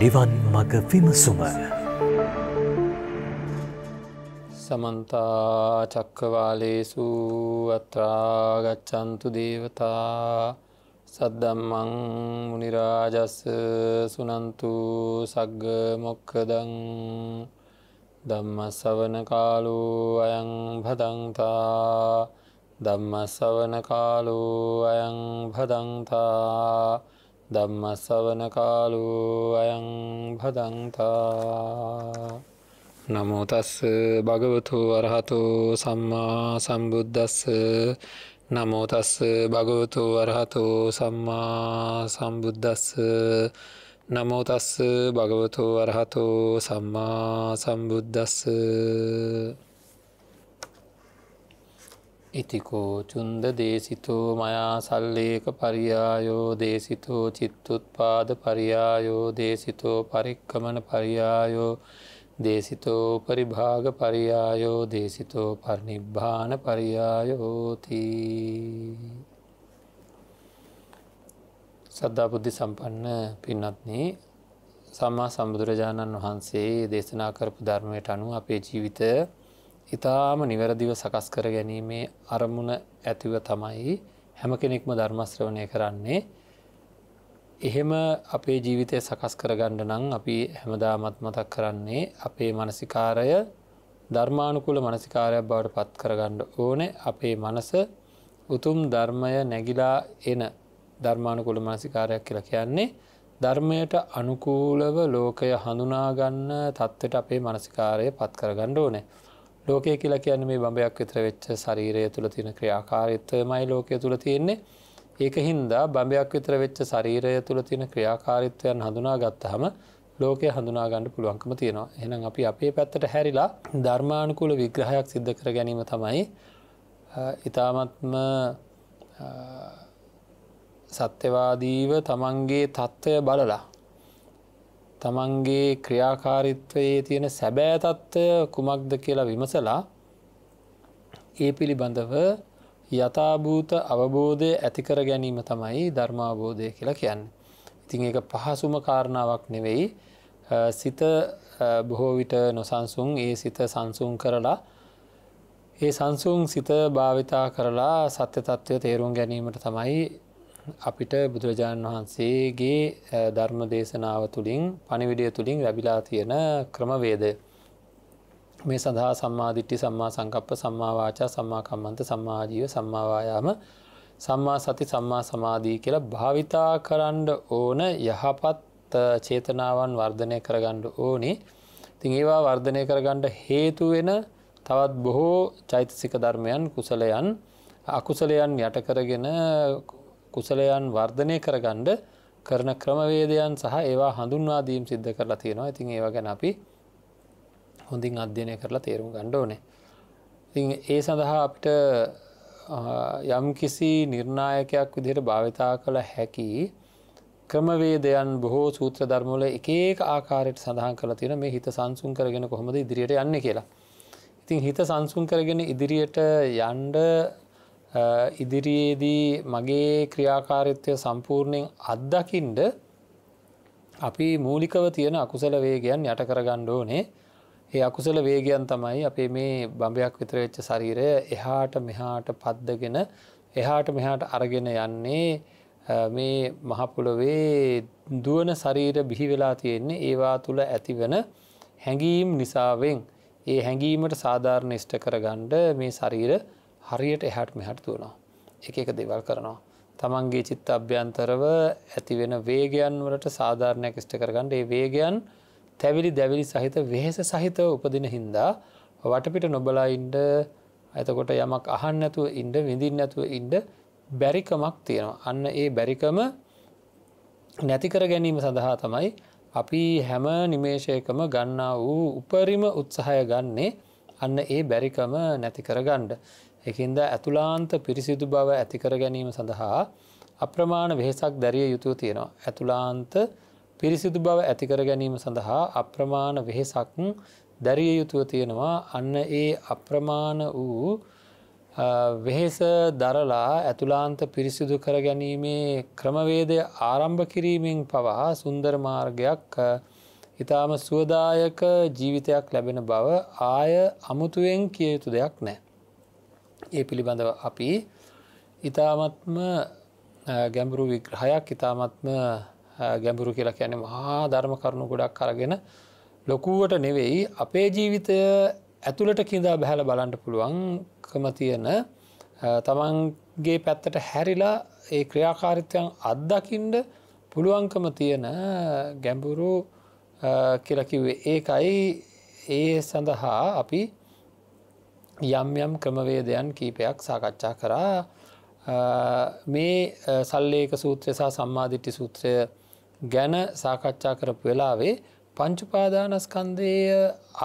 නිවන් මග විමසුම සමන්තා චක්කවාලේසු අත්‍රාගච්චන්තු දේවතා සද්දම්මං මනිරාජස්ස සුනන්තු සග්ග මොක්කදං දම්මස්සවන කාලු අයං පදංතා දම්මස්සවන කාලු අයං පදංතා ධම්මස්සවන කාලු අයං භදන්තා නමුතස් භගවතු වරහතු සම්මා සම්බුද්ධස්ස නමුතස් භගවතු වරහතු සම්මා සම්බුද්ධස්ස නමුතස් භගවතු වරහතු සම්මා සම්බුද්ධස්ස ඉතිකෝ චුන්ද දේසිතෝ මයා සල්ලේක පරියායෝ දේසිතෝ චිත්තුත්පාද පරියායෝ දේසිතෝ පරික්කමන පරියායෝ දේසිතෝ පරිභාග පරියායෝ දේසිතෝ පරිනිබ්භාන පරියායෝතිී සද්ධා බුද්ධි සම්පන්න පින්නත්න්නේ සම්මා සම්බුදුරජාණන් වහන්සේ දේශනා කරපු ධර්මයට අනුව අපේ ජීවිතය ඉතාම නිවැරදිව සකස් කර ගැනීමේ අරමුණ ඇතිව තමයි හැම කෙනෙක්ම ධර්මශ්‍රවණය කරන්නේ එහෙම අපේ ජීවිතය සකස් කරගණ්ඩ නං අපි හැමදාමත් මතක් කරන්නේ අපේ මනසිකාරය ධර්මානුකුල මනසිකාරයක් බවට පත් කරගණ්ඩ ඕන අපේ මනස උතුම් ධර්මය නැගිලා එන ධර්මානුකුල මනසිකාරයක් කියලා කියන්නේ ධර්මයට අනුකූලව ලෝකය හඳුනාගන්න තත්ත්වට අපේ මනසිකාරය පත් කරගණ්ඩ ඕනෑ ලෝකය කියලා කියන්නේ මේ බඹයක් විතර වෙච්ච ශරීරය තුළ තියෙන ක්‍රියාකාරීත්වයමයි ලෝකය තුළ තියෙන්නේ. ඒක හින්දා බඹයක් විතර වෙච්ච ශරීරය තුළ තියෙන ක්‍රියාකාරීත්වයන් හඳුනා ගත්තහම ලෝකය හඳුනා ගන්න පුළුවන්කම තියෙනවා. එහෙනම් අපි අපේ පැත්තට හැරිලා ධර්මානුකූල විග්‍රහයක් සිද්ධ කර ගැනීම තමයි ඊ타මත්ම සත්‍යවාදීව තමන්ගේ తত্ত্বය බලලා තමන්ගේ ක්‍රියාකාරිත්වයේ තියෙන සැබෑ තත්ත්වය කුමක්ද කියලා විමසලා ඒ පිළිබඳව යථභූත අවබෝධය ඇතිකර ගැනීම තමයි ධර්මාබෝධය කියලා කියන්න. ඉතිං ඒ පහසුම කාරණාවක් නෙවෙයි සිත බොහෝ විට නොසන්සුන් ඒ සිත සංසුන් කරලා ඒ සංසුන් සිත භාවිතා කරලා සත්‍ය තත්ත්වය තේරුම් ගැනීමට තමයි අපිට බුදුරජාණන් වහන්සේගේ ධර්ම දේශනාව තුළින් පණිවිඩිය තුළින් ලැබිලා තියෙන ක්‍රමවේද. මේ සඳහා සම්මාධිට්ටි සම්මා සංකප්ප සම්මාවාචා සම්මාකම්මන්ත සම්මාජීව සම්මාවායාම සම්මා සති සම්මා සමාධී කියලා භාවිතා කරන්න ඕන යහපත් චේතනාවන් වර්ධනය කරගණ්ඩ ඕනි තින් ඒවා වර්ධනය කරගණ්ඩ හේතුවෙන තවත් බොහෝ චෛතසික ධර්මයන් කුසලයන් අකුසලයන් යටකරගෙන කුසලයන් වර්ධනය කරගණ්ඩ කරන ක්‍රමවේදයන් සහ ඒවා හඳුන්වාදීම් සිද්ධ කරලා තියෙනවා ඉතින් ඒව ගැන අපි හොඳින් අධ්‍යනය කරලා තේරුම් ගණ්ඩෝනේ. ඉතින් ඒ සඳහා අපිට යම් කිසි නිර්ණායකයක් විදිහට භාවිතා කළ හැකි ක්‍රමවේදයන් බොහෝ සූත්‍ර ධර්මවල එකඒක ආකාරයට සඳහන් කළ තියෙන මේ හිත සංසුන් කරගෙන කොහොමද ඉදිරියට යන්න කියලා. ඉතින් හිත සංසුන් කරගෙන ඉදිරියට යන්ඩ ඉදිරියේදී මගේ ක්‍රියාකාරිත්වය සම්පූර්ණයෙන් අත්දකින්ඩ අපි මූලිකව තියෙන අකුසල වේගයන් යට කරගණ්ඩ ඕනේ ඒ අකුසල වේගයන් තමයි අපේ මේ බඹයක් විතරවෙච්ච ශරීරය එහාට මෙහාට පද්දගෙන එහාට මෙහාට අරගෙන යන්නේ මේ මහපුළොවේ දුවන ශරීර බිහිවෙලා තියෙන්නේ ඒවා තුළ ඇතිවන හැඟීම් නිසාවෙන් ඒ හැඟීමට සාධාරණ ෂ්ට කරගණ්ඩ මේ ශරීර හරියට එහට මෙහට තුවනවා. එක එක දෙවල් කරනවා. තමන්ගේ චිත්ත අභ්‍යන්තරව ඇතිවෙන වේගයන් වලට සාධාරණයක් ෂ්ට කරගන්න ඒ වේගයන් තැවිලි දැවිලි සහිත වෙහෙස සහිත උපදින හින්දා වටපිට නොබලා ඉන්ඩ ඇතකොට යමක් අහන් නැතුව ඉන්ඩ විඳින් නැතුව ඉන්ඩ බැරිකමක් තියෙනවා. අන්න ඒ බැරිකම නැතිකර ගැනීම සඳහා තමයි අපි හැම නිමේෂයකම ගන්නා වූ උපරිම උත්සහය ගන්නේ අන්න ඒ බැරිකම නැති කරගණ්ඩ. එකින්ද ඇතුලාන්ත පිරිසිදු බව ඇතිකර ගැනීම සඳහා අප්‍රමාණ වෙහෙසක් දැරිය යුතුව තියෙනවා. ඇතුලාන්ත පිරිසිදු බව ඇතිකර ගැනීම සඳහා අප්‍රමාණ වෙහෙසක් දැරිය යුතුව තියෙනවා අන්න ඒ අප්‍රමාණ වූ වෙහෙස දරලා ඇතුලාන්ත පිරිසිදු කර ගැනීමේ ක්‍රමවේදය ආරම්භ කිරීමෙන් පවා සුන්දර මාර්ගයක් ඉතාම සුවදායක ජීවිතයක් ලැබෙන බව ආය අමුතුවෙන් කිය යුතු දෙයක් නෑ. ඒ පිළිබඳව අපි ඉතාමත්ම ගැඹුරු විග්‍රහයක් ඉතාමත්ම ගැඹුරු කියලා කියන මහා ධර්ම කරුණු ගොඩක් කරගෙන ලොකුවට නෙවෙයි අපේ ජීවිතය ඇතුළට කිඳා බැහැල බලන්ට පුළුවන්කම තියෙන තමන්ගේ පැත්තට හැරිලා ඒ ක්‍රියාකාරිත්වයන් අත්දකිින්ඩ පුළුවන්කම තියෙන ගැඹුරු කියලකිවේ ඒකයි ඒ සඳහා අපි යම් යම් ක්‍රමවේදයන් කීපයක් සාකච්ඡා කරා මේ සල්ලේක සූත්‍රය සහ සම්මාධිට්ටි සූත්‍රය ගැන සාකච්ඡා කරපු වෙලාවේ පංචුපාදානස්කන්දය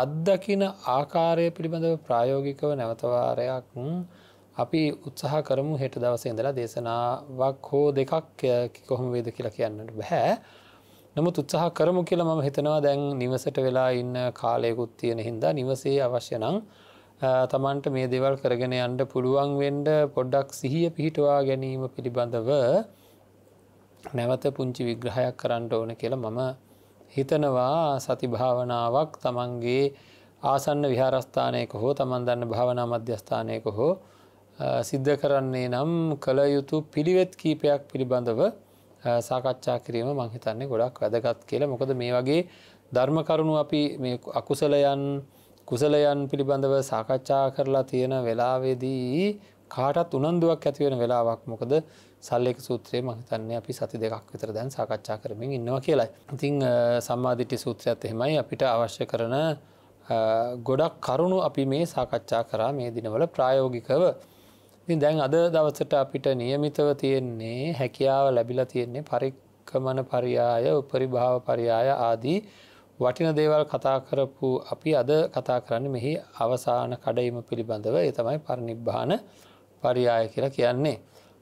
අත්දකින ආකාරය පිළිබඳව ප්‍රායෝගිකව නැවතවාරයක් අපි උත්සාහ කරමු හෙට දවස ඉඳලා දේශනාවක් හෝ දෙකක් කොහොම වේද කියලා කියන්නට බැහැ නමුත් උත්සාහ කරමු කියලා මම හිතනවා දැන් නිවසට වෙලා ඉන්න කාලයකුත් තියෙන හින්දා නිවසේ අවශ්‍ය නං තමන්ට මේ දෙවල් කරගෙන යන්ට පුළුවන් වෙන්ඩ පොඩ්ඩක් සිහිය පිහිටවා ගැනීම පිළිබඳව නැවත පුංචි විග්‍රහයක් කරන්න ඕන කියලා මම හිතනවා සති භාවනාවක් තමන්ගේ ආසන්න විහාරස්ථානයක හෝ තමන් දන්න භාවනා මධ්‍යස්ථානයක හෝ සිද්ධ කරන්නේ නම් කළ යුතු පිළිවෙත් කීපයක් පිළිබඳව සාකච්ඡා කිරීම මංහිතන්නේ ගොඩක් වැදගත් කියලා මොකද මේ වගේ ධර්ම කරුණු අපි අකුසලයන් කුසලයන් පිළිබඳව සාකච්ඡා කරලා තියෙන වෙලාවේදී කාටත් උනන්දුවක් ඇතිවෙන වෙලාවක් මොකද සල්ලෙක සූත්‍රයේ මහිතන්නේ අපි සති දෙකක් විතර දැන් සාකච්ඡා කරමින් ඉන්නවා කියලයි. ඉතිං සම්මාධිට්ටි සූත්‍රයත් එහෙමයි අපිට අවශ්‍ය කරන ගොඩක් කරුණු අපි මේ සාකච්ඡා කරා මේ දිනවල ප්‍රායෝගිකව. ඉතින් දැන් අද දවසට අපිට නියමිතව තියෙන්නේ හැකියාව ලැබිලා තියෙන්නේ පරික්කමන පරියාය උපරිභාව පරියාය ආදී වටින දේවල් කතා කරපු අපි අද කතා කරන්න මෙහි අවසාන කඩයිම පිළිබඳව එතමයි පරිනිබ්බාන පරියාය කියලා කියන්නේ.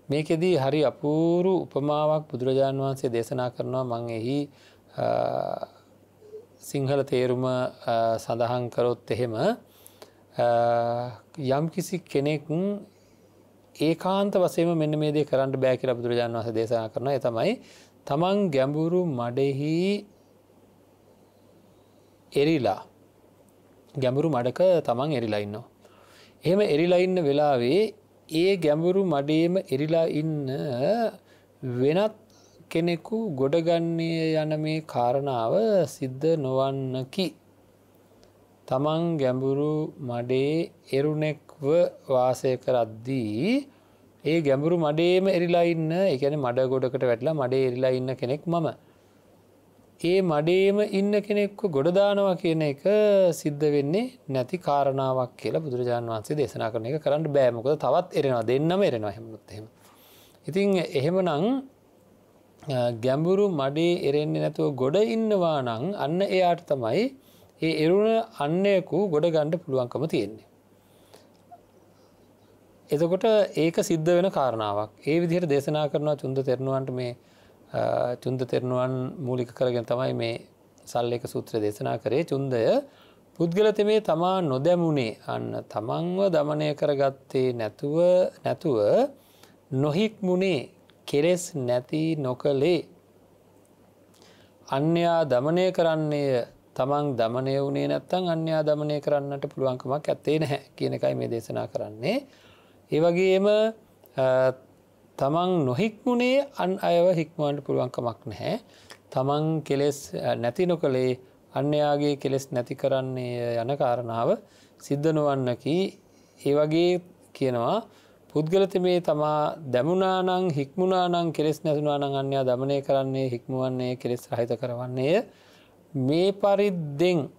මේකෙදී හරි අපූරු උපමාවක් බුදුරජාණන් වහන්සේ දේශනා කරනවා මං එහි සිංහල තේරුම සඳහන් කරොත් එහෙම යම් කිසි කෙනෙක් ඒකාන්ත වසේම මෙන්න මේ දේ කරන්න බෑ කියලා බුදුරජාණන් වහන්සේ දේශනා කරනවා ඒ තමයි තමන් ගැඹුරු මඩෙහි එරිලා ගැඹුරු මඩක තමන් එරිලා ඉන්නවා. එහෙම එරිලා ඉන්න වෙලාවේ ඒ ගැඹුරු මඩේම එරිලා ඉන්න වෙනත් කෙනෙකු ගොඩගන්නේ යන මේ කාරණාව සිද්ධ නොවන්නකි. තමන් ගැඹුරු මඩේ එරුණෙක්ව වාසය කරද්දී ඒ ගැඹුරු මඩේම එරිලා ඉන්න එකන මඩ ගොඩකට වැටලා මඩේ එරිලා ඉන්න කෙනෙක් මම ඒ මඩේම ඉන්න කෙනෙක්කු ගොඩදානවා කියන එක සිද්ධ වෙන්නේ නැති කාරණාවක් කියලා බුදුරජාණන් වන්සේ දේශනා කරන එක කරන්න බෑමකොද තවත් එරෙනවා දෙන්නම එරෙනවා හැමුත්හෙම. ඉතිං එහෙම නං ගැඹුරු මඩේ එරෙන්නේ නැතුව ගොඩ ඉන්නවා නං අන්න එයාට තමයි ඒ එරුණ අන්නයකු ගොඩ ගණ්ඩ පුළුවන්කම තියෙන්නේ. එතකොට ඒක සිද්ධ වෙන කාරණාවක් ඒ විදිහට දේශනා කරනවා චුන්ද තෙරණුවන්ට මේ චුන්ද තෙරණුවන් මූලික කරගෙන තමයි මේ සල්ලක සූත්‍ර දේශනා කරේ චුන්දය පුද්ගලතිමේ තමා නොදැමුණේ අන්න තමන්ව දමනය කරගත්තේ නැතුව නැතුව නොහික්මුණේ කෙලෙස් නැති නොකළේ අන්‍යයා දමනය කරන්නේ තමන් දමනය වුණේ නැත්තං අන්‍යයා දමනය කරන්නට පුළුවන්කමක් ඇත්තේ නැහැ කියන එකයි මේ දේශනා කරන්නේ. ඒවගේම තමන් නොහික්මුණේ අන් අයව හික්මුවන්ට පුළුවන්කමක් නැහැ. තමන් කෙලෙස් නැති නොකළේ අන්නයාගේ කෙලෙස් නැති කරන්නේ යන කාරණාව සිද්ධ නොවන්නකි ඒ වගේ කියනවා පුද්ගලතිමේ තමා දැමුණනාං හික්මුණනාං කෙලෙස් නැතුනානං අන්‍යා දමනය කරන්නේ හික්මුවන්නේ කෙලෙස් රහිත කරවන්නේය මේ පරිද්දෙන්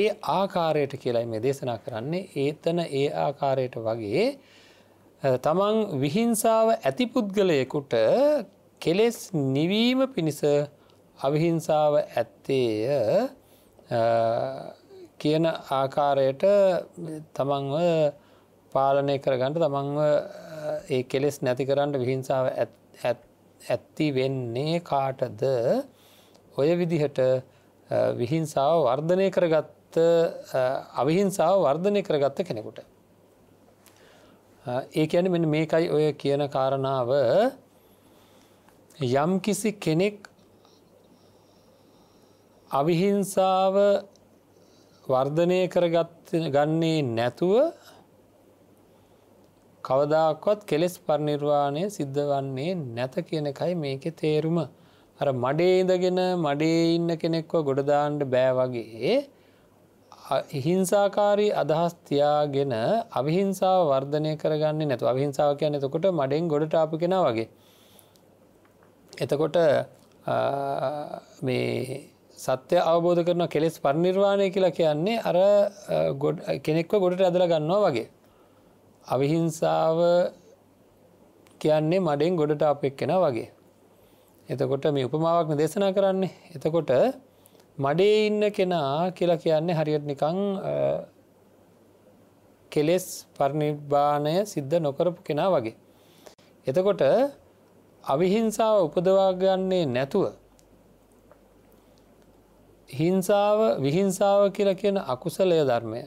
ඒ ආකාරයට කියලයි මේ දේශනා කරන්නේ ඒතන ඒ ආකාරයට වගේ තමන් විහිංසාව ඇති පුද්ගලයකුට කෙලෙස් නිවීම පිණිස අවිහිංසාව ඇත්තේය කියන ආකාරයට තමන්ව පාලනය කරගන්නට තමන්ව ඒ කෙලෙස් නැති කරන්නට විහිංසාව ඇත්ති වෙන්නේ කාටද ඔය විදිහට විහිංසාව වර්ධනය කරගත්ත අවිහිංසාව වර්ධනය කරගත්ත කෙනෙකුට ඒ ඇන මෙ මේකයි ඔය කියන කාරණාව යම් කිසි කෙනෙක් අවිහිංසාව වර්ධනය කරගත් ගන්නේ නැතුව කවදාක්වත් කෙලෙස් පරිනිර්වාණය සිද්ධ වන්නේ නැත කියන එකයි මේකෙ තේරුම. අර මඩේ ඉඳගෙන මඩේ ඉන්න කෙනෙක්ව ගොඩදාන්ඩ බෑ වගේ හිංසාකාරී අදහස් තියාගෙන අවිහිංසාව වර්ධනය කරගන්න නැතු අවිහිංසාව කියන්න එතකොට මඩෙන් ගොඩට ආපු කෙන වගේ. එතකොට මේ සත්‍ය අවබෝධ කරන කෙලෙස් පරිනිර්වාණය කියලා කියන්නේ අර කෙනෙක්ව ගොඩට ඇදල ගන්නවා වගේ. අවිහිංසාව කියන්නේ මඩෙන් ගොඩට අප එක්කෙන වගේ. එතකොට මේ උපමාවක්න දේශනා කරන්නේ. එතකොට මඩේ ඉන්න කෙනා කියලා කියන්නේ හරියට නිකං කෙලෙස් පරිනිර්්බාණය සිද්ධ නොකරපු කෙනා වගේ. එතකොට අවිහිංසාව උපදවාගන්නේ නැතුව හිංසාව විහිංසාව කියලා කියන අකුසලය ධර්මය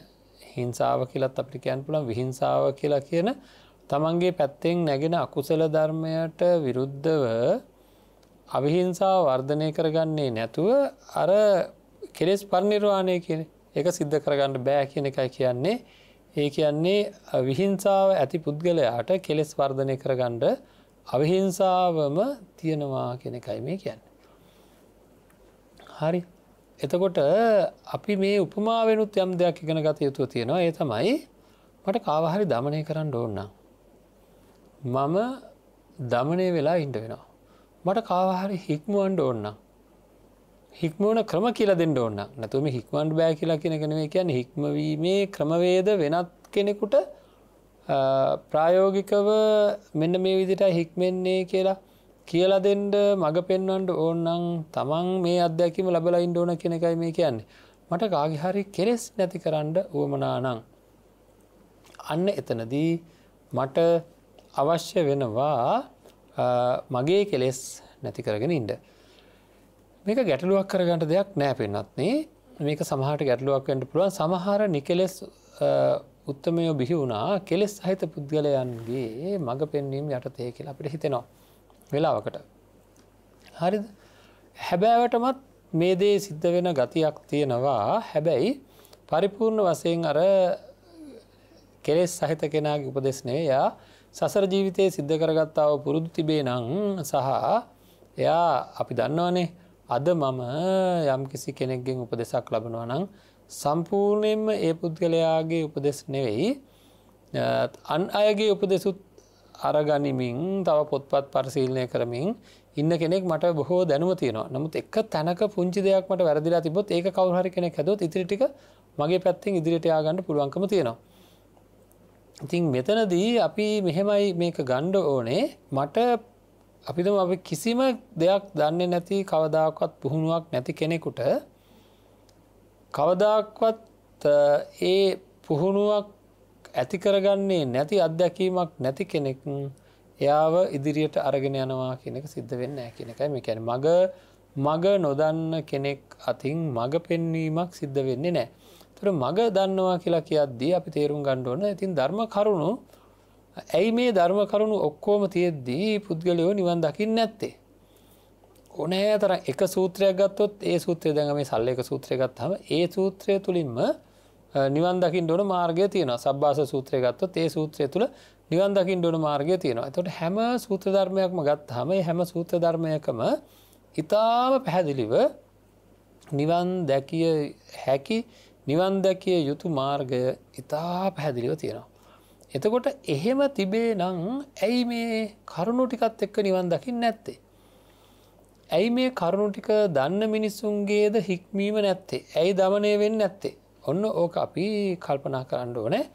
හිංසාව කියලත් අපිට කියන් පුළන් විහිංසාව කියලා කියන තමන්ගේ පැත්තෙන් නැගෙන අකුසල ධර්මයට විරුද්ධව අවිහිංසා වර්ධනය කරගන්නේ නැතුව අර කෙලෙස් පරිනිර්වාණය කියන එක සිද්ධ කරගන්න බෑ කියන එකයි කියන්නේ ඒ කියන්නේ විහිංසාව ඇති පුද්ගලයාට කෙලෙස් වර්ධනය කරගණ්ඩ අවිහිංසාවම තියෙනවා කෙන එකයි මේ කියන්න. හරි එතකොට අපි මේ උපමාවෙනුත් යම් දෙයක් ඉගෙන ගත යුතුව තියෙනවා ඒ තමයි මට කාවහරි දමනය කරන්න ඕන්න. මම දමනය වෙලා ඉන්ඩ වෙනවා. මට කාවාහරි හික්මුවන්ඩ ඕන්න හික්මුවන ක්‍රම කියල දෙන්න ඕන්න නැතුම හික්මන්ඩ බෑ කියලා කෙනගෙනව කියන්න හික්මවීමේ ක්‍රමවේද වෙනත් කෙනෙකුට ප්‍රායෝගිකව මෙන්න මේ විදිට හික්මෙන්නේ කියලා කියලා දෙන්ඩ මඟ පෙන්වන්ඩ ඕන්නම් තමන් මේ අධ්‍යැකිම ලබලයින් ඕන කෙනෙකයි මේ කියන්නේ මට කාගිහරි කෙරෙස් නැති කරන්න ඕමනානං අන්න එතනදී මට අවශ්‍ය වෙනවා මගේ කෙලෙස් නැති කරගෙන ඉන්ඩ. මේක ගැටලුවක් කරගන්නට දෙයක් නෑ පෙන්න්නත්නේ මේක සමහට ගැටලුවක් වැට පුළුවන් සමහර නිකෙලෙස් උත්තමයෝ බිහි වුණා කෙලෙස් සහිත පුද්ගලයන්ගේ මඟ පෙන්වීම යටතය කියලා අපිට හිතෙනවා වෙලාවකට. හරි හැබෑවටමත් මේ දේ සිද්ධ වෙන ගතියක් තියෙනවා හැබැයි පරිපූර්ණ වසයෙන් අර කෙලෙස් සහිත කෙනගේ උපදෙස්නේ යා සසර ජීවිතයේ සිද්ධ කරගත්තාව පුරුදු තිබේ නං සහ එයා අපි දන්නවනේ අද මම යම් කිසි කෙනෙක්ගෙන් උපදෙසක් ලබනවා නං සම්පූර්ණයෙන්ම ඒ පුද්ගලයාගේ උපදෙස් නෙවෙයි අන් අයගේ උපදෙසුත් අරගනිමින් තව පොත්පත් පරිශීලනය කරමින් ඉන්න කෙනෙක් මට බොහෝ දැනුව තියෙනවා නමුත් එක තැනක පුංචි දෙයක් මට වැරදිලා තිබොත් ඒ කවුහරි කෙනෙක් හැදොත් ඉතිරිටික මගේ පැත්තිෙන් ඉදිරිට යාගන්න පුළුවන්කම තියෙනවා ඉතින් මෙතනදී අපි මෙහෙමයි මේක ගණ්ඩ ඕනේ මට අපිතම අප කිසිම දෙයක් දන්නේ නැති කවදාක්වත් පුහුණුවක් නැති කෙනෙකුට කවදාක්වත් ඒ පුහුණුවක් ඇති කරගන්නේ නැති අත්දැකීමක් නැති කෙනෙක් එයාව ඉදිරියට අරගෙන යනවා කෙනෙක සිද්ධ වෙන්න ඇ කෙනෙකයි මේ කැන මග මග නොදන්න කෙනෙක් අතින් මඟ පෙන්වීමක් සිද්ධ වෙන්නේ නෑ තොර මග දන්නවා කියලා කියද්දී අපි තේරුම් ගණ්ඩුවන්න ඉතින් ධර්ම කරුණු ඇයි මේ ධර්ම කරුණු ඔක්කෝම තියෙද්දී පුද්ගලයෝ නිවන් දකින්න ඇත්තේ. ඕනෑ තර එක සූත්‍රයක් ගත්තොත් ඒ සූත්‍රය දැඟ මේ සල්ල එක සූත්‍රය ගත්හම ඒ සූත්‍රය තුළින්ම නිවන් දකිින් ඕන මාර්ගය තියෙන සබ්බාස සූත්‍රය ගත්තොත් ඒ සූත්‍රය තුළ නිවන් දකිින් ඕන මාර්ගය තියෙනවා තොට හැම සූත්‍ර ධර්මයක්ම ගත් හම හැම සූත්‍ර ධර්මයකම ඉතාම පැහැදිලිව නිවන් දැකිය හැකි නිවන් දැකිය යුතු මාර්ගය ඉතා පැහැදිලිව තියෙනවා. එතකොට එහෙම තිබේ නං ඇයි මේ කරුණු ටිකත් එක්ක නිවන් දකිින් නැත්තේ. ඇයි මේ කරුණු ටික දන්න මිනිස්සුන්ගේද හික්මීම නැත්තේ ඇයි දමනය වෙන්න ඇත්තේ ඔන්න ඕක අපි කල්පනා කරන්න ඕනෑ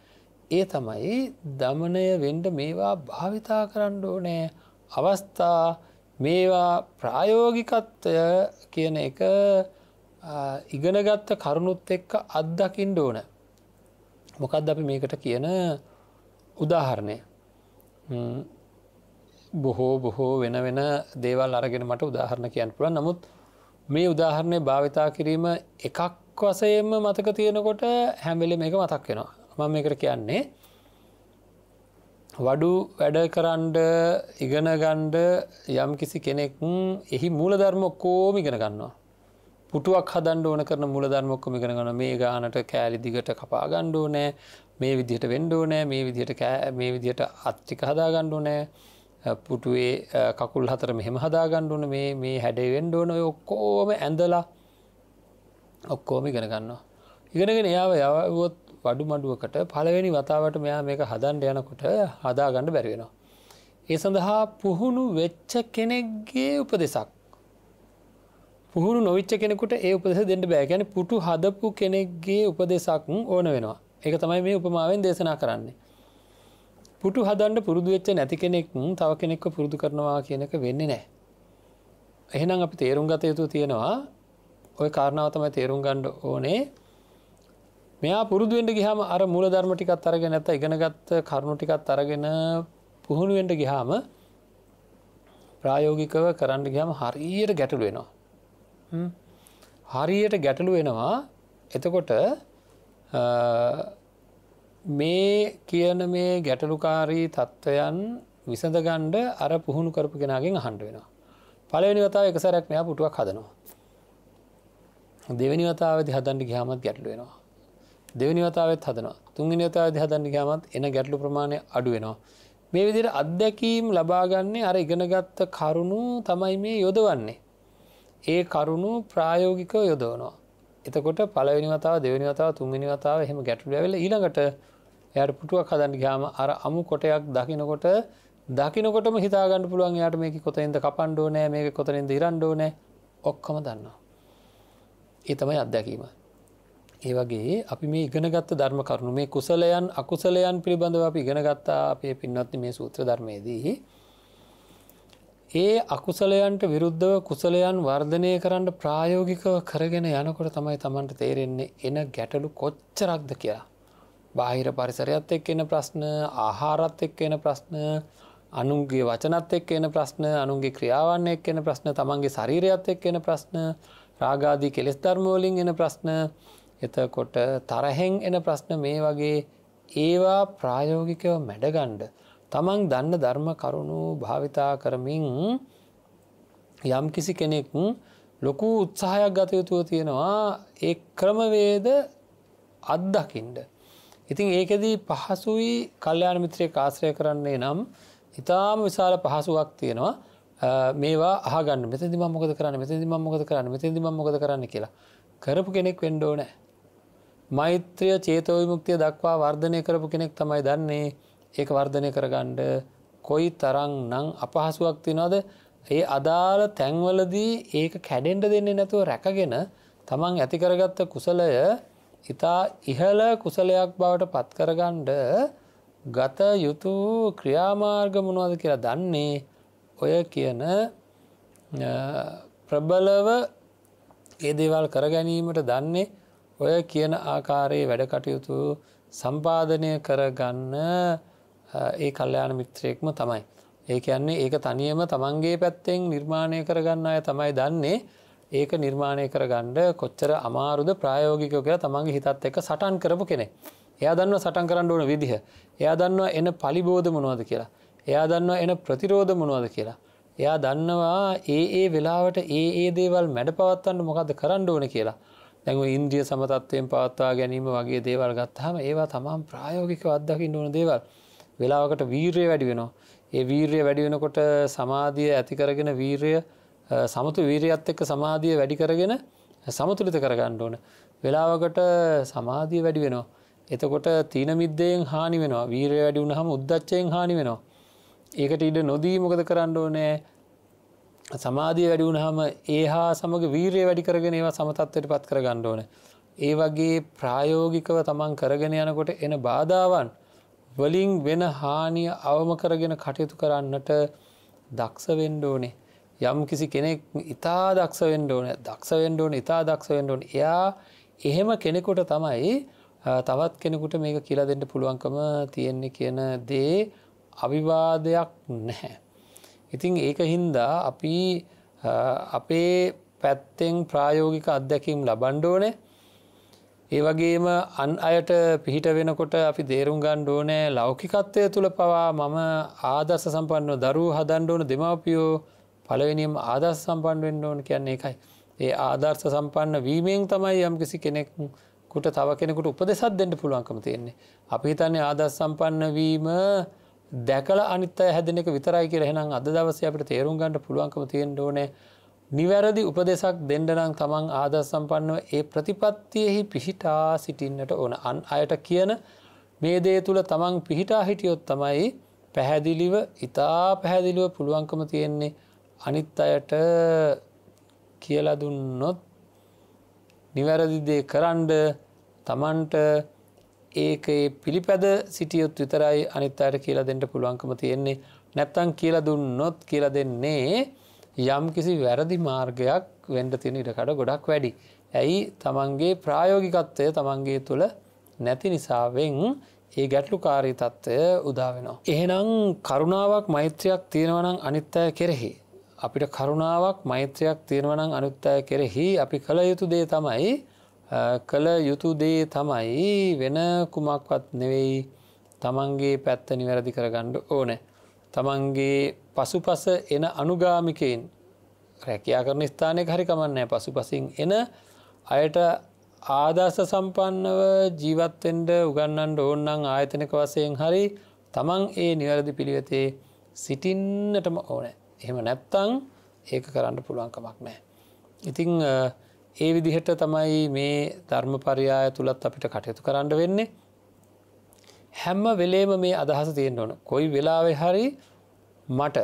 ඒ තමයි දමනය වෙන්ඩ මේවා භාවිතා කරන්න ඕනෑ අවස්ථා මේවා ප්‍රායෝගිකත්වය කියන එක ඉගෙනගත්ත කරුණුත් එක්ක අත්දකිින් ඩෝන මොකක්ද අපි මේකට කියන උදාහරණය බොහෝ බොහෝ වෙන වෙන දේවල් අරගෙන මට උදාහරණ කියන්න පුළ නමුත් මේ උදාහරණය භාවිතා කිරීම එකක් වසයෙන්ම මතක තියෙනකොට හැම්වෙලි මේක මතක් වෙනවා ම මේකට කියන්නේ වඩු වැඩ කරන්ඩ ඉගෙනගණ්ඩ යම් කිසි කෙනෙක් එහි මූලධර්ම කෝම ඉගෙන ගන්නවා පුටුවක් හදන්ඩ ඕන කරන මුලදන් මොක්කම කරගන මේ ගානට කෑලි දිගට කපා ගණ්ඩෝ නෑ මේ විදිහට වෙන්ඩෝ නෑ මේ විදිහට මේ විදිහට අත්්ටික හදා ගණ්ඩු නෑ පුටුවේ කකුල් හතර මෙහෙම හදා ගණ්ඩුන මේ මේ හැඩේ වෙන්ඩෝන ඔක්කෝම ඇඳලා ඔක්කෝම ඉගෙනගන්නවා. ඉගෙනගෙන එයාව යවුවොත් වඩු මඩුවකට පළවෙනි වතාවට මෙයා මේක හදන්ඩ යනකොට හදාගණ්ඩ බැරිවෙනවා. ඒ සඳහා පුහුණු වෙච්ච කෙනෙක්ගේ උපදෙසක් පුහුණු නොවිච්ච කෙනෙකුට ඒ උපදෙස දෙන්නට බෑ ගැන පුටු හදපු කෙනෙක්ගේ උපදෙසක් ඕන වෙනවා ඒක තමයි මේ උපමාවෙන් දේශනා කරන්නේ. පුටු හදන්ඩ පුරුදුවෙච්ච නැති කෙනෙක් තව කෙනෙක්ව පුරුදු කරනවා කියනක වෙන්නේ නෑ. එහෙනම් අපි තේරුම් ගත යුතු තියෙනවා ඔය කාරණාව තමයි තේරුම් ගණ්ඩ ඕනේ මෙයා පුරුදුවෙන්ට ගිහාම අර මුල ධර්ම ටිකත් අරගෙන ඇත ඉගෙනගත් කරුණු ටිකත් අරගෙන පුහුණුවෙන්ට ගිහාම ප්‍රායෝගිකව කරන්න ගිහම හරියට ගැටලුවෙනවා හරියට ගැටලු වෙනවා එතකොට මේ කියන මේ ගැටලුකාරී තත්ත්වයන් විසඳගණ්ඩ අර පුහුණු කරපු කෙනගෙන් හන්ඩ වෙනවා. පලවෙනි වතාව එකසරක් මෙයා පුටුවක් හදනවා. දෙවැනි වතාවද හදන්ඩි ගහමත් ගැටලු වෙනවා. දෙවැනි වතාවත් හදනවා තුන්ගනි වතාවද හදන්ඩි ගහමත් එන ගැටලු ප්‍රමාණය අඩු වෙනවා. මේ විදිර අත්දැකීම් ලබාගන්නේ අර ඉගෙනගත්ත කරුණු තමයි මේ යොදවන්නේ. ඒ කරුණු ප්‍රායෝගිකව යොදවනවා. එතකොට පලවිනිවතාව දෙවනිවතාව තුන්ගනිවතාව හෙම ගැටුල වෙල ඊළඟට යට පුටුවක් හදන්න ගාම අර අමු කොටයක් දකිනකොට දකිනකොටම හිතාගන්න පුළුවන් යාට මේක කොතෙන්ද කපන්්ඩෝ නෑ මේක කොතනින්ද ඉරන්්ඩෝ නෑ ඔක්කම දන්නවා. ඒ තමයි අත්දැකීම. ඒ වගේ අපි මේ ඉගෙනගත්ත ධර්ම කරුණු මේ කුසලයන් අකුසලයන් පිළිබඳව අපි ඉගෙනගත්තා අපේ පින්වත්ති මේ සූත්‍ර ධර්මයේදී ඒ අකුසලයන්ට විරුද්ධව කුසලයන් වර්ධනය කරන්න ප්‍රායෝගිකව කරගෙන යනකොට තමයි තමන්ට තේරෙන්නේ එන ගැටලු කොච්චරක්ද කියලා. බාහිර පරිසරයත් එක් එන ප්‍රශ්න ආහාරත් එක් එන ප්‍රශ්න අනුන්ගේ වචනත් එක් එන ප්‍රශ්න අනුන්ගේ ක්‍රියාවන්න එක් එන ප්‍රශ්න තමන්ගේ ශරීරයත් එක් එන ප්‍රශ්න රාගාදී කෙලෙස් ධර්මෝලින් එන ප්‍රශ්න එතකොට තරහෙන් එන ප්‍රශ්න මේ වගේ ඒවා ප්‍රායෝගිකව මැඩගණ්ඩ තමන් දන්න ධර්ම කරුණු භාවිතා කරමින් යම් කිසි කෙනෙක් ලොකු උත්සාහයක් ගතයුතුව තියෙනවා ඒ ක්‍රමවේද අත්දකින්ට. ඉතින් ඒකෙදී පහසුයි කල්්‍යයාන මිත්‍රය කාශ්‍රය කරන්නේ නම් ඉතාම විශාල පහසුවක් තියෙනවා මේවා ආගන්න මෙතදි මමකද කරන්න මෙතදි මමකද කරන්න මෙතදි මමකද කරන්න කියලා කරපු කෙනෙක් වෙන්ඩෝ නෑ. මෛත්‍රය චේතෝවිමුක්තිය දක්වා වර්ධනය කරපු කෙනෙක් තමයි දන්නේ ඒක වර්ධනය කරගණ්ඩ කොයි තරං නං අපහසුවක් තිනවද ඒ අදාළ තැන්වලදී ඒක කැඩෙන්ට දෙන්නේ නැතුව රැකගෙන තමන් ඇතිකරගත්ත කුසලය ඉතා ඉහල කුසලයක් බවට පත්කරගණ්ඩ ගත යුතු ක්‍රියාමාර්ග මුණුවද කියලා දන්නේ ඔය කියන ප්‍රබලව ඒ දේවල් කරගැනීමට දන්නේ ඔය කියන ආකාරයේ වැඩකටයුතු සම්පාධනය කරගන්න ඒ කල්්‍යයාන මිත්‍රයෙක්ම තමයි. ඒ කියන්නේ ඒක තනියම තමන්ගේ පැත්තෙන් නිර්මාණය කරගන්න අය තමයි දන්නේ ඒක නිර්මාණය කරගණ්ඩ කොච්චර අමාරුද ප්‍රායෝගිකෝ කියලා තමන්ගේ හිතත් එක්ක සටන් කරපු කෙනෙ. එයා දන්න සටන් කරන්න ඕන විදිහ. එයා දන්නවා එන පලිබෝධ මොනවද කියලා. එයා දන්නවා එන ප්‍රතිරෝධ මොනවද කියලා. එයා දන්නවා ඒ ඒ වෙලාවට ඒ ඒ දේවල් මැඩ පවත්වන්න මොකද කරන්න ඕන කියලා. දැව ඉන්ද්‍රිය සමතත්වයෙන් පවත්වා ගැනීම වගේ දේවල් ගත්හම ඒවා තමන් ප්‍රායෝගික අත්දකින්න ඕන දේවල්. වෙලාවකට වීර්ය වැඩි වෙනවා. ඒ වීර්ය වැඩි වෙනකොට සමාධිය ඇතිකරගෙන වීර්ය සමතු වීරයත් එක්ක සමාධිය වැඩි කරගෙන සමතුලිත කරගන්න ඕන. වෙලාවකට සමාධිය වැඩි වෙනවා. එතකොට තීන මිද්දයෙන් හානි වෙනවා. වීරය වැඩි වුණාම උද්දච්චයෙන් හානි වෙනවා. ඒකට ඉඩ නොදී මොකද කරන්න ඕනේ? සමාධිය වැඩි වුණාම ඒහා සමග වීරය වැඩි කරගෙන ඒවා සමතත්වයටපත් කරගන්න ඕනේ. ඒ වගේ ප්‍රායෝගිකව තමන් කරගෙන යනකොට එන බාධාවන් වලින් වෙන හානිය අවම කරගෙන කටයුතු කරන්නට දක්ෂ වෙන්ඩෝනේ යම් කිසි කෙනෙක් ඉතා දක්ෂ වෙන්ඩෝන දක්ෂ වෙන්ඩෝන ඉතා දක්ෂ වෙන්ඩෝන එයා එහෙම කෙනෙකුට තමයි තවත් කෙනෙකුට මේක කියලදෙන්ට පුළුවන්කම තියෙන්නේ කියන දේ අවිවාදයක් නැහැ. ඉතිං ඒක හින්දා අපි අපේ පැත්තෙන් ප්‍රායෝගික අත්දැකීම් ලබන්ඩෝනේ ඒ වගේම අන් අයට පිහිට වෙනකොට අපි දේරුම් ගණ්ඩ ඕනෑ ලෞකිකත්වය තුළ පවා මම ආදර්ශ සම්පන්නව දරු හදන්ඩෝන දෙමාපියෝ පලවෙනිම් ආදර්ශ සම්පන්ඩ වෙන්න ඕන කියන්නේ එකයි. ඒ ආදර්ශ සම්පන්න වීමෙන් තමයි යම් කිසි කෙනෙක්කුට තව කෙනෙකුට උපදෙසත් දෙන්නට පුළුවන්කම තියෙන්නේ. අපි හිතන්නේ ආදර්ශ සම්පන්න වීම දැකල අනිත හැදනෙක විතරයි කියරෙනම් අද දවස අපට තේරුම් ගන්නඩ පුළුවන්කම තියෙන් ඕනෑ නිවැරදි උපදෙසක් දෙන්නනම් තමන් ආද සම්පන්නව ඒ ප්‍රතිපත්තියෙහි පිහිටා සිටින්නට ඕන අන් අයට කියන මේ දේ තුළ තමන් පිහිටා හිටියොත් තමයි පැහැදිලිව ඉතා පැහැදිලිව පුළුවන්කම තියෙන්නේ අනිත් අයට කියලා දුන්නොත් නිවැරදිදේ කරන්ඩ තමන්ට ඒක පිළිපැද සිටියොත් විතරයි අනිත් අයට කියලා දෙන්නට පුළුවන්කම තියෙන්නේ නැත්තං කියලා දුන්නොත් කියලා දෙන්නේ යම් කිසි වැරදි මාර්ගයක් වෙන්ඩ තින ඉඩකඩ ගොඩක් වැඩි. ඇයි තමන්ගේ ප්‍රායෝගිකත්වය තමන්ගේ තුළ නැති නිසාවෙන් ඒ ගැටලු කාරී තත්ත්වය උදාවෙනවා. එහෙනම් කරුණාවක් මෛත්‍රයක් තියෙනවනං අනිත්තය කෙරෙහි. අපිට කරුණාවක් මෛත්‍රයක් තියෙනවනං අනුත්තය කෙරෙහි අපි කළ යුතු දේ තමයි කළ යුතු දේ තමයි වෙන කුමක්වත් නෙවෙයි තමන්ගේ පැත්ත නිවැරදි කරගණ්ඩ ඕනෑ. තමන්ගේ පසුපස එන අනුගාමිකයින් රැකයා කරන ස්ථානය හරිකමන්නෑ පසුපසින් එන අයට ආදර්ශ සම්පන්නව ජීවත්තෙන්ට උගන්නන්ට ඕන්නන් ආයතනක වසයෙන් හරි තමන් ඒ නිවැරදි පිළිවෙතේ සිටින්නටම ඕන එහෙම නැත්තං ඒක කරන්න පුළුවන්කමක් නෑ. ඉතිං ඒ විදිහට තමයි මේ ධර්ම පරියාය තුළත් අපිට කටයුතු කරන්න වෙන්නේ. හැම්ම වෙලේම මේ අදහස තියෙන් ඕන කොයි වෙලාවෙ හරි මට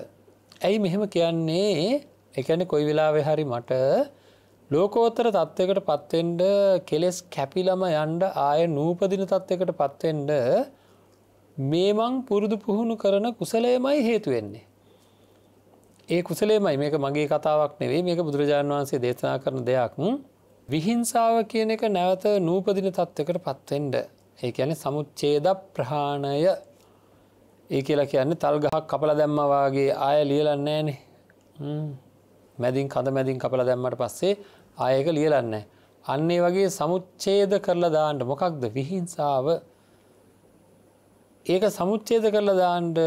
ඇයි මෙහෙම කියන්නේ එකන කොයි වෙලාවෙ හරි මට ලෝකෝත්තර තත්ත්වකට පත්වෙන්ඩ කෙලෙස් කැපිලම යන්ඩ ආය නූපදින තත්ත්වකට පත්වෙන්ඩ මේ මං පුරුදු පුහුණු කරන කුසලේමයි හේතුවෙන්නේ. ඒ කුසලේමයි මේක මගේ කතාවක් නෙවේ මේක බුදුරජාණන් වහන්සේ දේශනා කරන දෙයක් විහිංසාව කියන එක නැවත නූපදින තත්ත්වකට පත්වෙන්ඩ ඒ ඇන සමුච්චේද ප්‍රහාණය ඒ කියලා කියන්නේ තල් ගහක් කපල දැම්මවාගේ ආය ලියලන්නේනේ මැදින් කඳ මැදින් කපල දැම්මට පස්සේ ආයක ලියලන්න. අන්නේ වගේ සමුච්චේද කරලා දාන්නට මොකක්ද විහිංසාව ඒක සමුච්චේද කරලා දාන්ට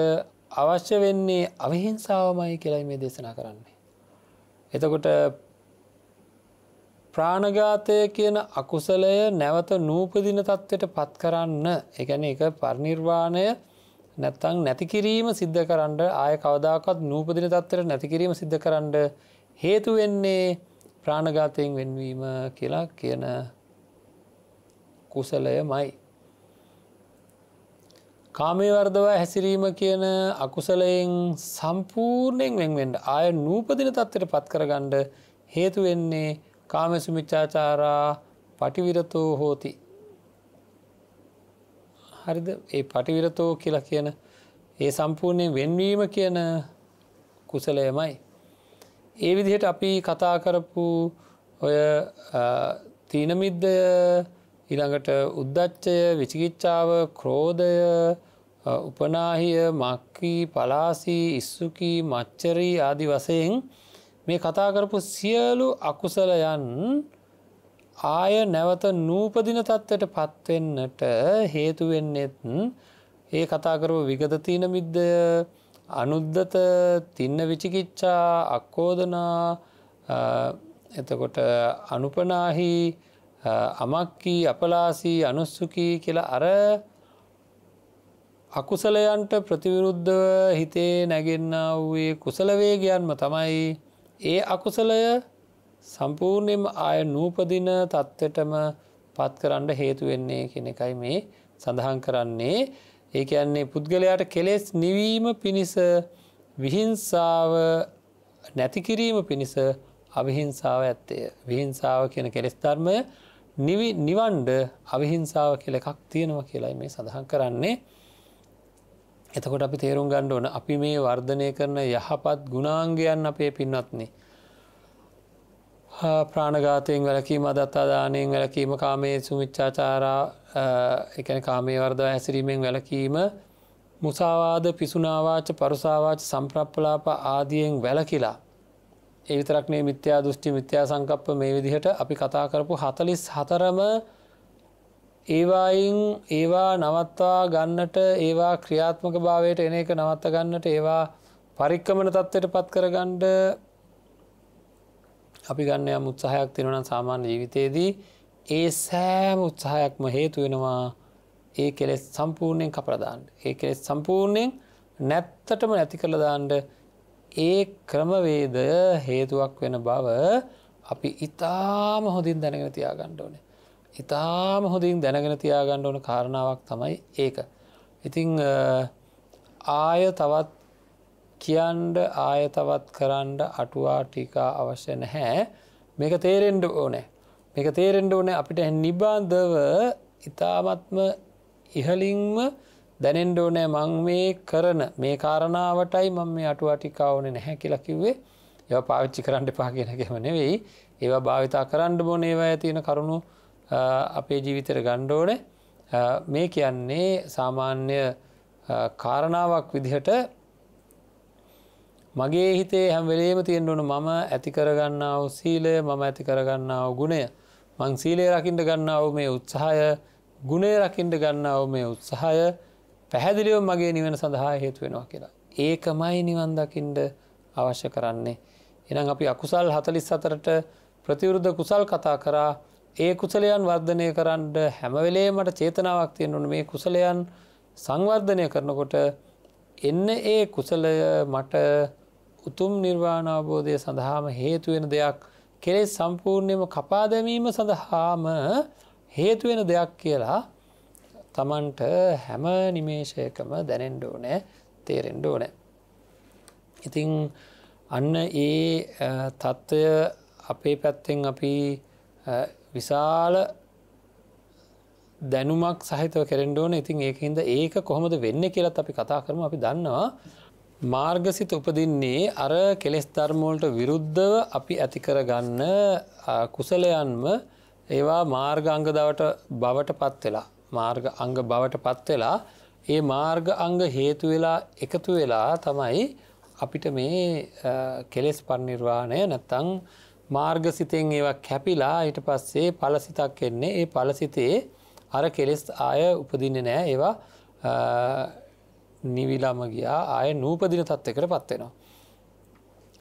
අවශ්‍ය වෙන්නේ අවිහිංසාවමයි කියලයි මේ දේශනා කරන්නේ. එතකොට ප්‍රාණඝාතය කියන අකුසලය නැවත නූපදින තත්ත්වයට පත් කරන්න එකැන එක පරිනිර්වාණය නැත්තං නැති කිරීම සිද්ධ කරන්න ආය කවදාකත් නූපදින තත්වර නැති කිරීම සිද්ධ කරන්න හේතු වෙන්නේ ප්‍රාණඝාතයෙන් වෙන්වීම කියලා කියන කුසලය මයි. කාමේවර්ධව හැසිරීම කියන අකුසලයෙන් සම්පූර්ණයෙන් වෙන්වෙන්ඩ ආය නූපදින තත්වයට පත් කරගණ්ඩ හේතු වෙන්නේ කාමසුමිච්චාචාරා පටිවිරතෝ හෝති හරිද ඒ පටිවිරතෝ කියලා කියන ඒ සම්පූර්ණයෙන් වෙන්වීම කියන කුසලයමයි. ඒ විදිහට අපි කතා කරපු ඔය තීනමිද්දය ඉළඟට උද්දච්චය විචිකිච්ඡාව ක්‍රෝධය උපනාහිය මක්කී පලාසී ඉස්සුකී මච්චරී ආදි වසයෙන් මේ කතාකරපු සියලු අකුසලයන් ආය නැවත නූපදින තත්ත්වයට පත්වෙන්නට හේතුවෙන්නෙත් ඒ කතාකරව විගත තියන මිද්ද අනුද්ධත තින්න විචිකිච්චා අක්කෝදනා එතකොට අනුපනාහි අමක්කී අපලාසී අනුස්සුකී කියලා අර අකුසලයන්ට ප්‍රතිවිරුද්ධව හිතේ නැගෙන්න්න වූයේ කුසලවේගයන්ම තමයි ඒ අකුසලය සම්පූර්ණයම ආය නූපදින තත්ත්වටම පත් කරන්න හේතු වෙන්නේ කෙන එකයි මේ සඳහන් කරන්නේ ඒ කියන්නේ පුද්ගලයාට කෙලෙස් නිවීම පිණිස විහිංසාව නැතිකිරීම පිණිස අවිහිංසාව ඇත්තේ විහිංසාව කියන කෙලෙස් ධර්මය නිවන්ඩ අවිහිංසාව කියල එකක් තියෙනවා කියලයි මේ සඳහන් කරන්නේ එතකොට අපි තේරුම් ගණ්ඩ ඕන අපි මේ වර්ධනය කරන යහපත් ගුණාංගයන් අපේ පින්නත්න්නේ ප්‍රාණගාතයෙන් වැලකීම අදත්තාදානයෙන් වැලකීම කාමයේ සුමිච්චාචාරා එකන කාමේ වර්දව හැසිරීමෙන් වැලකීම මුසාවාද පිසුනාවාච පරුසාවාච සම්ප්‍රප්පලාප ආදියෙන් වැලකිලා. ඒවිතරක් මේ මිත්‍යා දෘෂ්ටි මිත්‍යා සංකප්ප මේ විදිහට අපි කතා කරපු හතලිස් හතරම ඒවායින් ඒවා නවත්වා ගන්නට ඒවා ක්‍රියාත්මක භාවයට එන එක නවත්ත ගන්නට ඒවා පරික්කමන තත්ත්වයට පත් කරගණ්ඩ අපි ගන්න යම් උත්සාහයක් තිරෙනන සාමාන්‍ය ජීවිතයේදී ඒ සෑම උත්සාහයක්ම හේතු වෙනවා ඒ කෙලෙස් සම්පූර්ණයෙන් කපරදාන්න ඒ කෙලෙස් සම්පූර්ණයෙන් නැත්තටම නැති කරලදාන්ට ඒ ක්‍රමවේද හේතුවක් වෙන බව අපි ඉතාම හොඳින් දැනගෙන තියාගන්න ඕන. ඉතාම හොඳින් දැනගෙන තියාගන්න ඕන කාරණාවක් තමයි ඒක. ඉතිං ආය තවත් කියන්ඩ ආයතවත් කරන්න අටුවා ටිකා අවශ්‍ය නැහැ මේක තේරෙන්ඩ ඕනෑ මේක තේරෙන්ඩ ඕනේ අපිට නිබාන්ධව ඉතාමත්ම ඉහලින්ම දැනෙන්ඩ ඕනෑ මං මේ කරන මේ කාරණාවටයි මං මේ අටුවා ටිකාවන නැහැ කියලකිව්වේ ඒ පාවිච්චි කරන්න එපා කියෙනකෙම නෙවෙයි ඒවා භාවිතා කරන්න බොන ඒවා ඇතින කරුණු අපේ ජීවිතර ගණ්ඩෝන මේ කියන්නේ සාමාන්‍ය කාරණාවක් විදිහට මගේ හිතේ හැම් වෙලේම තියෙන්ට ඕන මම ඇති කරගන්නාව සීලය මම ඇති කරගන්නාව ගුණය මං සීලේ රකිින්ට ගන්නාව මේ උත්සාහය ගුණේ රකිින්ට ගන්නාව මේ උත්සාහය පැහැදිලියෝ මගේ නිවන සඳහා හේතු වෙනවා කියලා. ඒකමයි නිවන් දකිින්ට අවශ්‍ය කරන්නේ. එනම් අපි අකුසල් හතලිස් අතරට ප්‍රතිවරුද්ධ කුසල් කතා කරා ඒ කුසලයන් වර්ධනය කරන්න හැමවෙලේ මට චේතනාවක් තියෙන්නුන මේ කුසලයන් සංවර්ධනය කරනකොට එන්න ඒ කුසලය මට උතුම් නිර්වාණ අවබෝධය සඳහාම හේතුවෙන දෙයක් කෙලෙස් සම්පූර්ණයම කපා දැමීම සඳහාම හේතුවෙන දෙයක් කියලා තමන්ට හැම නිමේෂයකම දැනෙන්ඩ ඕනෑ තේරෙන්ඩ ඕනෑ. ඉතිං අන්න ඒ තත්ත්වය අපේ පැත්තෙන් අපි විශාල දැනුමක් සහිතව කෙරෙන්ඩ ඕන ඉතින් ඒකහින්ද ඒක කොහොමද වෙන්න කියලත් අපි කතා කරම අපි දන්නවා මාර්ගසිත උපදින්නේ අර කෙලෙස් ධර්මෝලට විරුද්ධව අපි ඇතිකර ගන්න කුසලයන්ම ඒවා මාර්ග අංගදවට බවට පත් වෙලා මාර්ග අංග බවට පත් වෙලා ඒ මාර්ග අංග හේතු වෙලා එකතු වෙලා තමයි අපිට මේ කෙලෙස් පනිර්වාණය නැත්තං මාර්ග සිතෙන් ඒවා කැපිලා ඊට පස්සේ පලසිතක් එන්නේ ඒ පලසිතේ අර කෙලෙස් ආය උපදින්න නෑ ඒවා නිවිලාම ගියා ආය නූපදින තත්ත්කට පත්වෙනවා.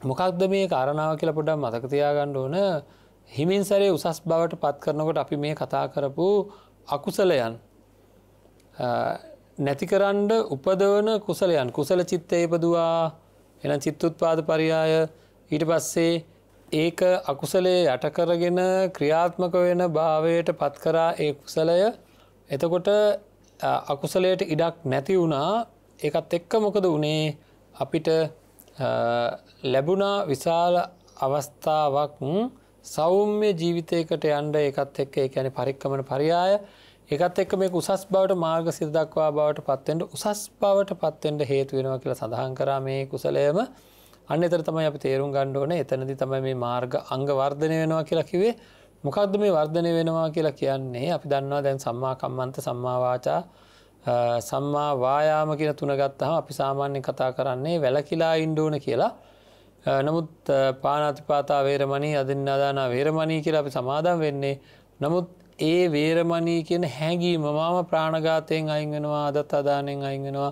මොකක්ද මේ කාරණාව කියල පොඩක් මතකතියාගණ්ඩ ඕන හිමින්සරේ උසස් බවට පත් කරනකොට අපි මේ කතා කරපු අකුසලයන් නැතිකරන්ඩ උපදවන කුසලයන් කුසල චිත්ත ඒපදවා එන චිත්තුත්පාද පරියාය ඊට පස්සේ ඒක අකුසලේ යටකරගෙන ක්‍රියාත්මක වෙන භාවයට පත්කරා ඒ කුසලය එතකොට අකුසලයට ඉඩක් නැති වුණා ඒකත් එක්ක මොකද වනේ අපිට ලැබුණා විශාල අවස්ථාවක් සෞම්‍ය ජීවිතයකට යන්ඩ එකත් එක්ක එකැන පරික්කමන පරියාය එකත් එක්ක මේ උසස් බවට මාර්ග සිදක්වා බවට පත්වෙන්ට උසස් බවට පත්වෙන්ට හේතුවෙනවා කියලා සඳහන් කරා මේ කුසලයම අන්න එතර තමයි අපි තේරුම් ගණ්ඩෝන එතනදි තමයි මේ මාර්ග අංගවර්ධනය වෙනවා කියලා කිවේ මොකක්ද මේ වර්ධනය වෙනවා කියලා කියන්නේ අපි දන්නවා දැන් සම්මාකම්මන්ත සම්මාවාචා සම්මා වායාම කියන තුනගත්තහම අපි සාමාන්‍ය කතා කරන්නේ වැලකිලා ඉන්ඩෝන කියලා නමුත් පානාතිපාතා වේරමණී අදන්නාදානා වේරමණී කියලා අපි සමාදම් වෙන්නේ නමුත් ඒ වේරමණී කියන හැඟීම මම ප්‍රාණගාතයෙන් අයිංගෙනවා අදත් අදානෙන් අයිංගෙනවා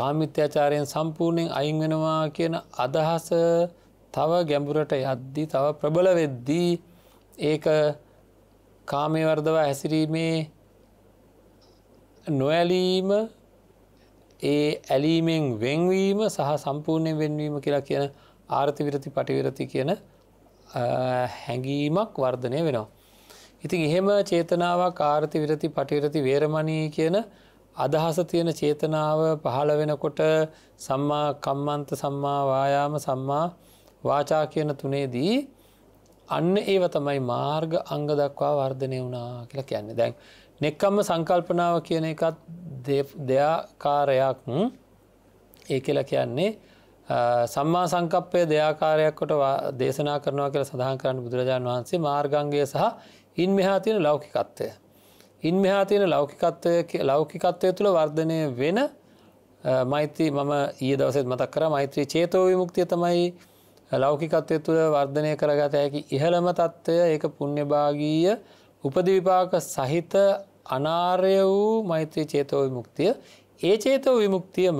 කාමිත්‍යාචාරයෙන් සම්පූර්ණයෙන් අයිංගෙනවා කියන අදහස තව ගැඹුරට යද්දි තව ප්‍රබල වෙද්දී ඒක කාමේ වර්දවා හැසිරීමේ නොඇලීම ඒ ඇලීමෙන් වෙන්වීම සහ සම්පූර්ණයෙන් වෙන්වීම කියලා කියන ආර්ථ විරති පටිවිරති කියන හැඟීමක් වර්ධනය වෙනවා. ඉතින් එහෙම චේතනාවක් ආර්ථ විරති පටිවිරති වේරමණී කියන අදහස තියෙන චේතනාව පහළ වෙනකොට සම්මා කම්මන්ත සම්මා වායාම සම්මා වාචා කියන තුනේදී අන්න ඒව තමයි මාර්ග අංග දක්වා වර්ධනය වුණා කියලා කියන්නේ දැන් නෙක්කම්ම සංකල්පනාව කියන එකත් දෙයාකාරයක් ඒ කියලා කියන්නේ සම්මා සංකප්පය දෙයාකාරයක්කොට දේශනා කරනවා කියලා සඳහන් කරන්න බුදුරජාණන් වහන්සේ මාර්ගංගය සහ ඉන් මෙහා තියෙන ලෞකිකත්වය. ඉන් මෙහා තියෙන ලෞකිකත්වය ලෞකිකත්වය තුළ වර්ධනය වෙන මෛත්‍රී මම ඒ දවසෙත් මතක් කර මෛත්‍රී චේතෝවිමුක්තිය තමයි ලෞකිකත්වය තුළ වර්ධනය කරගත හැකි ඉහළම තත්ත්වය ඒක පුුණ්‍යභාගීය උපදිවිපාක සහිත අනාර්ය වූ මෛත්‍රී චේතෝ විමුක්තිය ඒ චේතෝ විමුක්තියම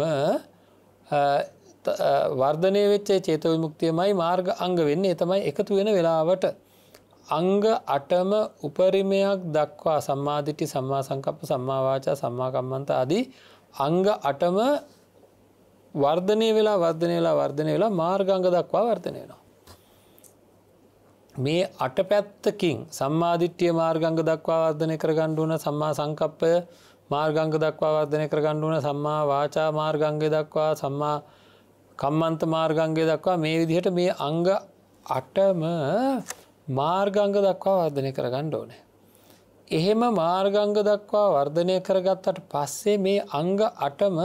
වර්ධනය වෙච්ච චේතෝ විමුක්තියමයි මාර්ග අංග වෙන්නේ තමයි එකතු වෙන වෙලාවට අංග අටම උපරිමයක් දක්වා සම්මාධිටි සම්මා සංකප්ප සම්මාවාචා සම්මාකම්මන්ත ආදී අංග අටම වර්ධනය වෙලා වර්ධනය වෙලා වර්ධනය වෙලා මාර්ගංග දක්වා වර්ධනය වෙනවා මේ අට පැත්තකින් සම්මාධිට්්‍යිය මාර්ගංග දක්වා වර්ධනය කරගණ්ඩ වන සම්මා සංකප්පය මාර්ගංග දක්වා වර්ධනය කරගණ්ඩ වන සම්මා වාචා මාර්ගංගය දක්වා සම්මා කම්මන්ත මාර්ගංගය දක්වා මේ විදිහට මේ අංග අටම මාර්ගංග දක්වා වර්ධනය කරගණ්ඩ ඕනෑ. එහෙම මාර්ගංග දක්වා වර්ධනය කරගත්තට පස්සේ මේ අංග අටම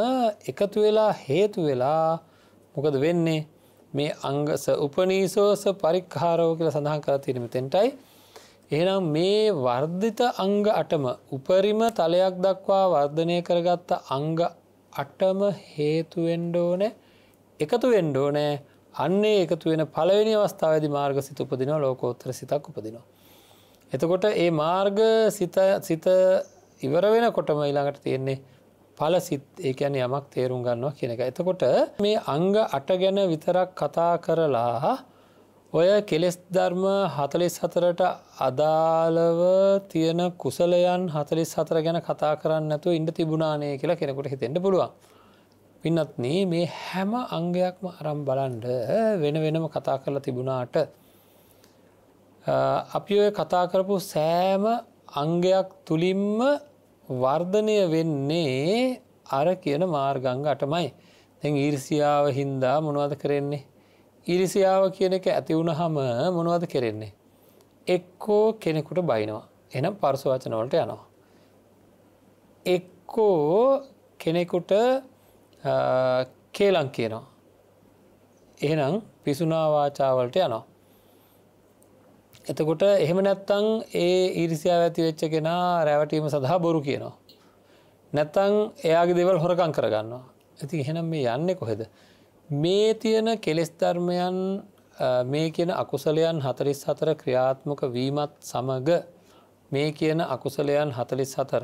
එකතු වෙලා හේතු වෙලා මොකද වෙන්නේ මේ අංගස උපනීසෝස පරික්කාරෝ කියල සඳහන් කර තිරම තෙන්ටයි. එහනම් මේ වර්ධිත අංග අටම උපරිම තලයක් දක්වා වර්ධනය කරගත්ත අංග අටම හේතුවෙන්ඩෝන එකතු වෙන්ඩෝනෑ අන්නේ එකතු වෙන පලවෙනි අවස්ථාවදි මාර්ග සිත උපදින ලෝකෝත්තර සිතක් උපදිනවා. එතකොට ඒ මාර්ග සිත ඉවර වෙන කොටම ඊළඟට තියෙන්නේ පල සිත් ඒ කියන යමක් තේරුම් ගන්නවා කියන එක. එතකොට මේ අංග අට ගැන විතරක් කතා කරලා ඔය කෙලෙස් ධර්ම හතලිස් හතරට අදාළව තියෙන කුසලයන් හතලිස් හතර ගැන කතා කරන්න ඇතු ඉන්ඩ තිබුණානය කියලා කෙනෙකුට හිතෙන්ට පුළුවන්. පින්නත්න මේ හැම අංගයක්ම අරම් බලන්ඩ වෙන වෙනම කතා කරලා තිබුණාට අපි ඔය කතා කරපු සෑම අංගයක් තුළින්ම වර්ධනය වෙන්නේ අර කියන මාර්ගංග අටමයි. තැන් ඊරිසියාව හින්දා මොනවද කරෙන්නේ. ඉරිසියාව කියන එක ඇති වුණහම මොනවද කෙරෙන්නේ. එක්කෝ කෙනෙකුට බයිනවා. එනම් පර්සවචනවලට යනවා. එක්කෝ කෙනෙකුට කේලං කියනවා. එහනම් පිසුනාවාචාවලට යනවා. එතකොට එහෙම නැත්තං ඒ ඊරිසියාව ඇති වෙච්ච කෙනා රැවටීම සඳහා බොරු කියනවා. නැත්තං එයාගේ දෙවල් හොරකං කරගන්නවා. ඇති එහෙනම් මේ යන්නේ කොහෙද. මේ තියෙන කෙලෙස්ධර්මයන් මේ කියන අකුසලයන් හතලිස් හතර ක්‍රියාත්මක වීමත් සමග මේ කියන අකුසලයන් හතලිස් හතර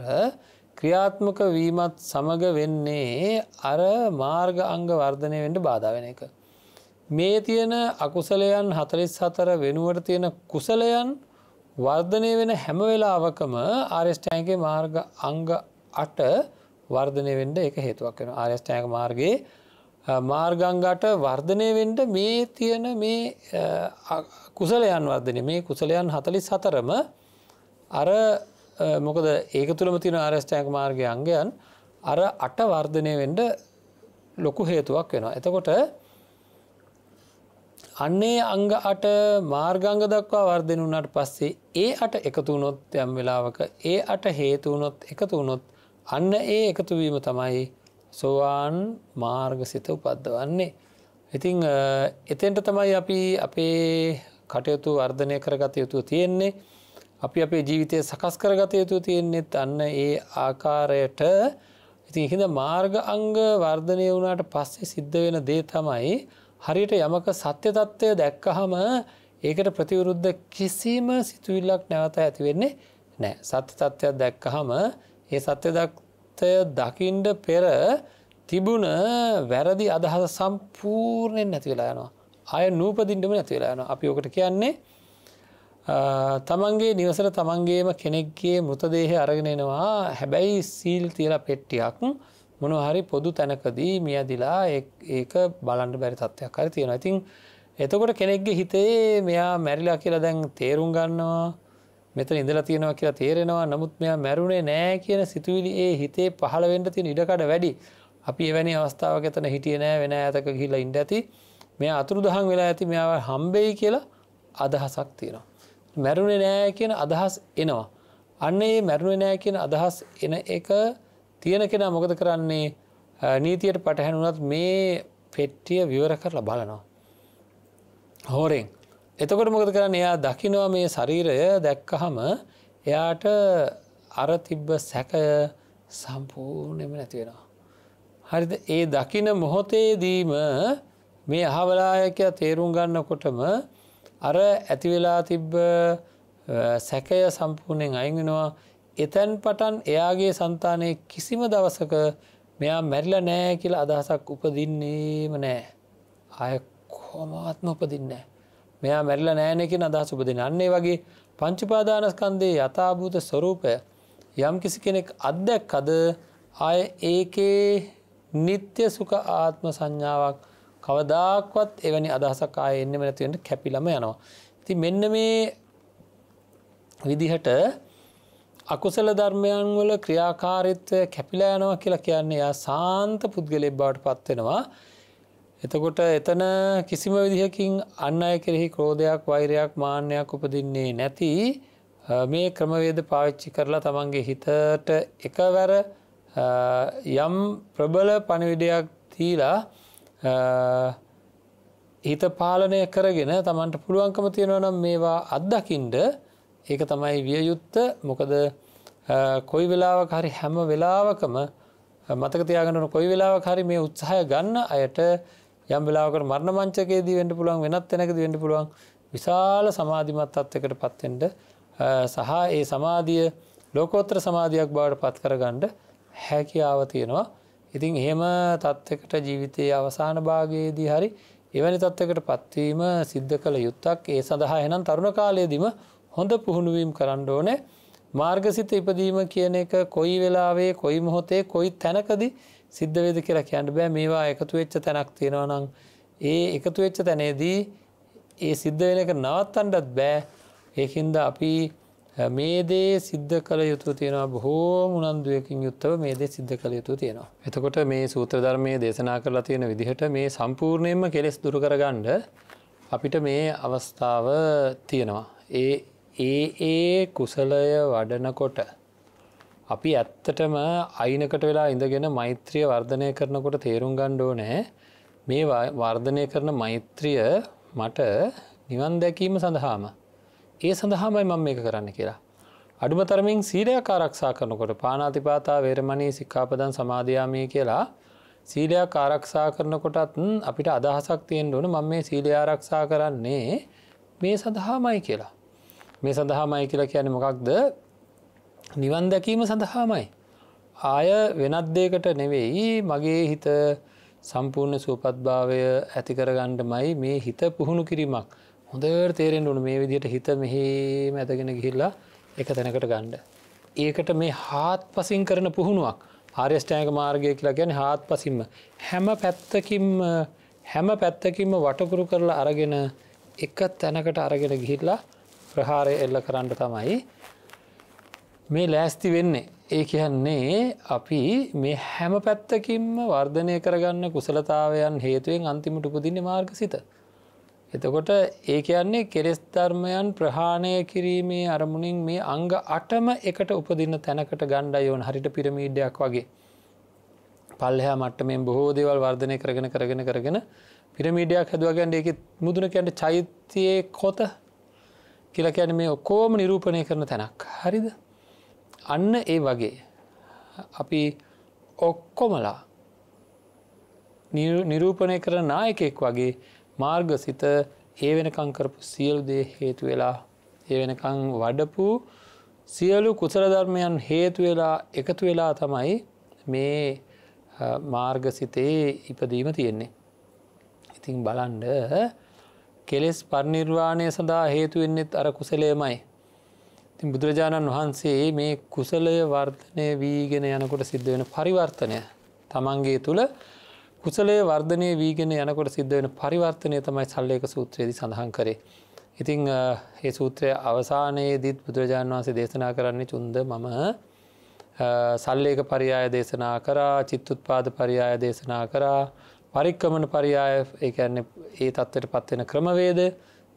ක්‍රියාත්මක වීමත් සමඟ වෙන්නේ අර මාර්ග අංග වර්ධනය වෙන්ට බාධාවෙන එක. මේ තියෙන අකුසලයන් හතලිස් හතර වෙනුවට තියෙන කුසලයන් වර්ධනය වෙන හැම වෙලාවකම ආර්යෂ්ටයන්ගේ මාර්ග අංග අට වර්ධනය වෙන්ඩ එක හේතුවක් වෙන ආර්යෂ්ටයක මාර්ගයේ මාර්ගංගට වර්ධනය වෙන්ඩ මේ තියෙන මේ කුසලයන් වර්ධනය මේ කුසලයන් හතලිස් හතරම අර මොකද ඒක තුළම තින ආරස්ටෑක මාර්ගය අංගයන් අර අට වර්ධනය වෙන්ඩ ලොකු හේතුවක් වෙනවා. එතකොට අන්නේ අංග අට මාර්ගංග දක්වා වර්ධන වුණට පස්සේ ඒ අට එකතුනොත් යම් වෙලාවක ඒ අට හේතුවනොත් එකතුනොත් අන්න ඒ එකතුවීම තමයි සෝවාන් මාර්ගසිත උපද්දවන්නේ. ඉතිං එතෙන්ට තමයි අපි අපේ කටයුතු වර්ධනය කරගත යුතු තියෙන්නේ අපි අපේ ජීවිතය සකස් කරගත යුතු තියෙන්නේෙත් අන්න ඒ ආකාරයට ඉතින් හිඳ මාර්ග අංග වර්ධනය වුණට පස්සේ සිද්ධ වෙන දේ තමයි හරියට යමක සත්‍ය තත්ත්වය දැක්කහම ඒකට ප්‍රතිවරුද්ධ කිසිම සිතුවිල්ලක් නැවත ඇති වෙන්නේ නෑ සත්‍ය තත්ත්වයක් දැක්කහම ඒ සත්‍ය දක්තය දකිින්ඩ පෙර තිබුණ වැරදි අදහස සම්පූර්ණයෙන් නැතිවෙලා යනවා අය නූපදින්ටම නැතිවෙලා යන අපි ඕකට කියන්නේ තමන්ගේ නිවසට තමන්ගේම කෙනෙක්ගේ මෘතදේහය අරගෙනෙනවා හැබැයි සීල් තියලා පෙට්ටියක් මොනහරි පොදු තැනකදී මියදිලා ඒක බලන්ට බැරි තත්ත්වයක් හරි තියෙන ඉතින් එතකොට කෙනෙක්ගේ හිතේ මෙයා මැරිලා කියලා දැන් තේරුම් ගන්නවා මෙත ඉඳලා තියෙනවා කියලා තේරෙනවා නමුත් මෙයා මැරුණේ නෑ කියන සිතුවිලි ඒ හිතේ පහළවෙන්ට තින ඉඩකඩ වැඩි අපි එවැනි අවස්ථාවක් එතන හිටිය නෑ වෙන ඇතක ගිල්ලා ඉන්ඩ ඇති මේ අතුරු දහන් වෙලා ඇති මෙයාව හම්බෙයි කියලා අදහසක් තියෙනවා. මැරුණේ නෑ කියන අදහස් එනවා. අන්න ඒ මැරුණේ නෑ කියන අදහස් එන එක තියෙන කෙනා මොකද කරන්නේ නීතියට පටහැනුනත් මේ පෙට්ටිය විවර කරලා බලනවා. හෝරෙන් එතකොට මොකද කරන්න එයා දකිනවා මේ ශරීරය දැක්කහම එයාට අර තිබ්බ සැකය සම්පූර්ණයම නැතිවෙනවා. හරිද ඒ දකින මොහොතේදීම මේ අහවලායකය තේරුම් ගන්නකොටම අර ඇතිවෙලා තිබ්බ සැකය සම්පූර්ණයෙන් අයිගෙනවා එතැන් පටන් එයාගේ సంతානය කිසිම දවසක මෙයා මැරිලා නෑ කියලා අදහසක් උපදින්නේම නෑ. අය කොමවත්ම උපදින්නේ. මෙයා මැරිලා නෑනකින් අදහස උපදින අන්නේ වගේ පංචිපාදානස්කන්දේ යථභූත ස්වරූපය යම් කිසි කෙනෙක් අත්දැක් අද අය ඒකේ නිත්‍ය සුක ආත්ම සංඥාවක් කවදාක්වත් එවැනි අදහසක් ආය එන්නෙම නැතිවට කැපිලම යනවා. ති මෙන්න මේ විදිහට අකුසල ධර්මයන් වල ක්‍රියාකාරීත්වය කැපිලා යනවා කියලා කියන්නේ යා සාන්ත පුද්ගලයෙක් බවට පත්වෙනවා. එතකොට එතන කිසිම විදිහකින් අන් අය කෙරෙහි ක්‍රෝධයක් වෛරයක් මාන්‍යයක් උපදින්නේ නැති මේ ක්‍රමවේද පාවිච්චි කරලා තමන්ගේ හිතට එකවර යම් ප්‍රබල පණවිඩයක් තීලා හිත පාලනය කරගෙන තමන්ට පුළුවන්කම තියෙනවා නම් මේවා අත්දකිින්ඩ ඒක තමයි වියයුත්ත මොකද කොයි වෙලාවක් හරි හැම වෙලාවකම මතකතියාගනන කොයි වෙලාවක් හරි මේ උත්සාහය ගන්න අයට යම් වෙලාවකට මරණ මංචකයේදී වෙන්ඩ පුළුවන් වෙනත් තැනකද වෙන්ඩ පුළුවන් විශාල සමාධිමත් අත්වකට පත්වෙන්ට සහ ඒ සමාධිය ලෝකෝත්‍ර සමාධයක් බවට පත් කරගණ්ඩ හැකියාව තියෙනවා ඉතින් එහෙම තත්ත්වකට ජීවිතයේ අවසාන භාගයේදී හරි එවැනි තත්ත්වකට පත්වීම සිද්ධ කළ යුත්තක් ඒ සඳහා එනම් තරුණ කාලයේදීම හොඳ පුහුණුවීම් කරන්න ඕනේ මාර්ගසිත ඉපදීම කියන එක කොයි වෙලාවේ කොයි මොහොතේ කොයි තැනකද සිද්ධවේද කියලා කියන්න බෑ මේවා එකතු වෙච්ච තැනක් තියෙනවා නම් ඒ එකතු වෙච්ච තැනේදී ඒ සිද්ධ වෙන එක නවත්තන්ඩත් බෑ ඒකින්ද අපි මේ දේ සිද්ධ කළ යුතු තියෙනවා බොහෝ මුණන්දුවකින් යුත්තව මේ දේ සිද්ධ කළ යුතු තියෙනවා. එතකොට මේ සූත්‍ර ධර්මය දේශනා කරලා තියෙන විදිහට මේ සම්පූර්ණයෙන්ම කෙලෙස් දුරකරගණ්ඩ අපිට මේ අවස්ථාව තියෙනවා. ඒ ඒ ඒ කුසලය වඩනකොට අපි ඇත්තටම අයිනකට වෙලා ඉඳගෙන මෛත්‍රිය වර්ධනය කරනකොට තේරුම් ගණ්ඩෝ නෑ මේ වර්ධනය කරන මෛත්‍රිය මට නිවන් දැකීම සඳහාම ඒ සඳහාමයි මම මේක කරන්න කියලා අඩුම තරමින් සීලයක් ආරක්ෂා කරනකොට පානාතිපාතා වේරමණී සික්කාපදන් සමාධයාමය කියලා සීලයක් ආරක්ෂා කරනකොටත් අපිට අදහසක් තියෙන් ඕන මම මේ සීලය ආරක්ෂා කරන්නේ මේ සඳහාමයි කියලා මේ සඳහාමයි කියලා කියන මොකක්ද නිවන් දැකීම සඳහාමයි. ආය වෙනත්දේකට නෙවෙයි මගේ හිත සම්පූර්ණ සූපත්භාවය ඇතිකරගණ්ඩමයි මේ හිත පුහුණු කිරීමක් හොඳර තේරෙන් වුණු මේ විදියට හිත මෙහෙම ඇතගෙන ගිහිල්ලා එක තැනකට ගණ්ඩ. ඒකට මේ හාත් පසින් කරන පුහුණුවක් ආර්යෂ්ටයක මාර්ගය කියලා ගැන හාත් පසින්ම හැම පැත්තකින් හැම පැත්තකින්ම වටකුරු කරලා අරගෙන එක තැනකට අරගෙන ගිහිල්ලා ප්‍රහාරය එල්ල කරන්න තමයි මේ ලෑස්ති වෙන්නේ ඒ කියන්නේ අපි මේ හැම පැත්තකින්ම වර්ධනය කරගන්න කුසලතාවයන් හේතුවෙන් අන්තිමට උපදින්නේ මාර්ග සිත. එතකොට ඒ කියන්නේ කෙරෙස් ධර්මයන් ප්‍රහාණය කිරීමේ අරමුණින් මේ අංග අටම එකට උපදින්න තැනකට ගණ්ඩයි ඕන හරිට පිරමීඩ්ඩයක් වගේ. පල්ලෙහා මට්ටමෙන් බොහෝ දේවල් වර්ධනය කරගෙන කරගෙන කරගෙන පිරමීඩයක් හැදුවගන්න එක මුදුන කැන්ට චෛත්‍යයේ කොත කියලා කියන මේ ඔක්කෝම නිරූපණය කරන තැනක් හරිද අන්න ඒ වගේ අපි ඔක්කොමලා නිරූපණය කරන නායකෙක් වගේ මාර්ග සිත ඒ වෙනකංකරපු සියලු දේ හේතු වෙලා ඒ වෙනකං වඩපු සියලු කුසලධර්මයන් හේතු වෙලා එකතු වෙලා තමයි මේ මාර්ග සිතේ ඉපදීම තියෙන්නේ. ඉතිං බලන්ඩ කෙලෙස් පරිනිර්වාණය සඳහා හේතුවෙන්නෙත් අර කුසලයමයි. තින් බුදුරජාණන් වහන්සේ මේ කුසලය වර්ධනය වීගෙන යනකොට සිද්ධ වෙන පරිවර්තනය තමන්ගේ තුළ කුසලය වර්ධනය වීගෙන යනකොට සිද්ධ වෙන පරිවර්තනය තමයි සල්ලයක සූත්‍රයේදී සඳහන් කරේ. ඉතිං ඒ සූත්‍රය අවසානයේදීත් බුදුරජාණන් වහන්සේ දේශනා කරන්නේ චුන්ද මම සල්ලේක පරියාය දේශනා කරා චිත්තුත්පාද පරියාය දේශනා කරා පරික්කමන පරියාය ඒන්නේ ඒ තත්ත්වට පත්වෙන ක්‍රමවේද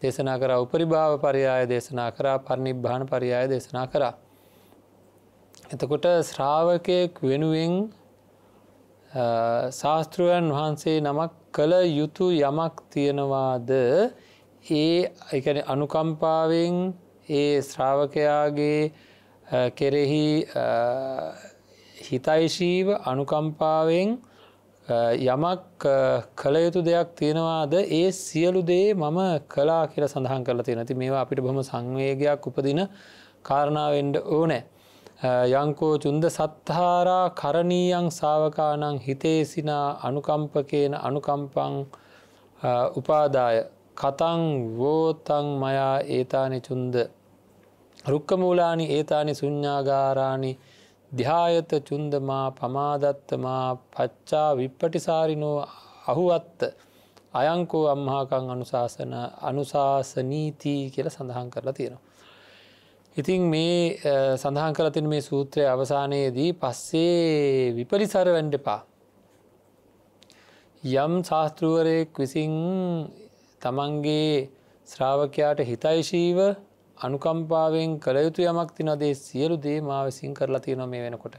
දේශනා කරා උපරිභාව පරියාය දේශනා කරා පරිනිබ්භාන පරියාය දේශනා කරා. එතකොට ශ්‍රාවකයෙක් වෙනුවෙන් ශාස්තෘයන් වහන්සේ නමක් කළ යුතු යමක් තියෙනවාද ඒ එකන අනුකම්පාවෙන් ඒ ශ්‍රාවකයාගේ කෙරෙහි හිතයිශීව අනුකම්පාවෙන් යමක් කළ යුතු දෙයක් තියෙනවාද ඒ සියලු දේ මම කලා කියල සඳහන් කරලා තියෙනති මේවා අපිට බොම සංවේගයක් උපදින කාරණාවෙන්ඩ ඕනෑ. යංකෝ චුන්ද සත්හාරා කරණීයන් සාවකානං හිතේසිනා අනුකම්පකේන අනුකම්පං උපාදාය කතං වෝතං මයා ඒතානි චුන්ද රුක්කමූලානි ඒතානි සුඥාගාරාණි ධ්‍යායත චුන්දමා පමාදත්තමා පච්චා විප්පටිසාරිනෝ අහුවත්ත අයංකෝ අම්හාකං අනුශාසන අනුශාසනීතිී කියල සඳහන් කරලා තියෙනවා. ඉතින් මේ සඳහන් කරතින් මේ සූත්‍රය අවසානයේදී පස්සේ විපරිසර වැඩපා. යම් ශාස්තෘුවරයෙක් විසින් තමන්ගේ ශ්‍රාවකයාට හිතයිශීව අනුකම්පාවෙන් කළ යුතු යමක් තිනදේ සියලු දේ මා විසින් කරලා තියෙනවා මේ වෙනකොට.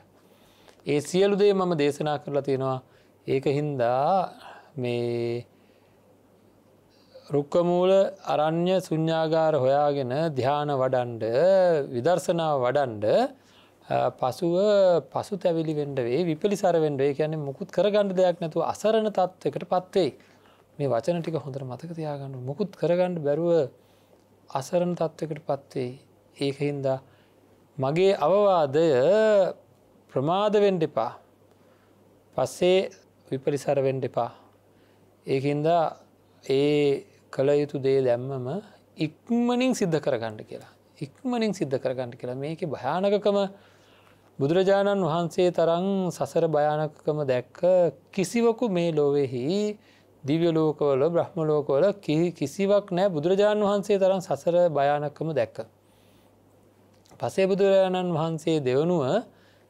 ඒ සියලු දේ මම දේශනා කරලා තියෙනවා ඒක හින්දා මේ රුක්කමූල අරණ්‍ය සුඥාගාර හොයාගෙන ධ්‍යාන වඩන්ඩ විදර්ශනාව වඩන්ඩ පසුව පසු තැවිලි වෙන්ඩවේ විපලිසර වෙන්ඩේ කියන්නේ මුකුත් කරගණඩ දෙයක් නැතුව අසරණ තත්ත්වකට පත්වෙයි මේ වචන ටික හොඳර මතක තියාගන්න මුකුත් කරගණ්ඩ බැරුව අසරණ තත්ත්වකට පත්වෙයි ඒක හින්දා මගේ අවවාදය ප්‍රමාදවෙන්ඩ එපා පස්සේ විපරිසර වෙන්ඩ එපා ඒහින්දා ඒ කළ යුතු දේ දැම්මම ඉක්මනින් සිද්ධ කරගණ්ඩ කියලා ඉක්මනින් සිද්ධ කරගණ්ඩ කියලා මේක භයානකකම බුදුරජාණන් වහන්සේ තරං සසර භයානකකම දැක්ක කිසිවකු මේ ලොවෙහි දිව්‍ය ලෝකවල බ්‍රහ්ම ලෝකවල කිසිවක් නෑ බුදුරජාණන් වහන්සේ තරම් සසර භයානක්කම දැක්ක. පසේ බුදුරජාණන් වහන්සේ දෙවනුව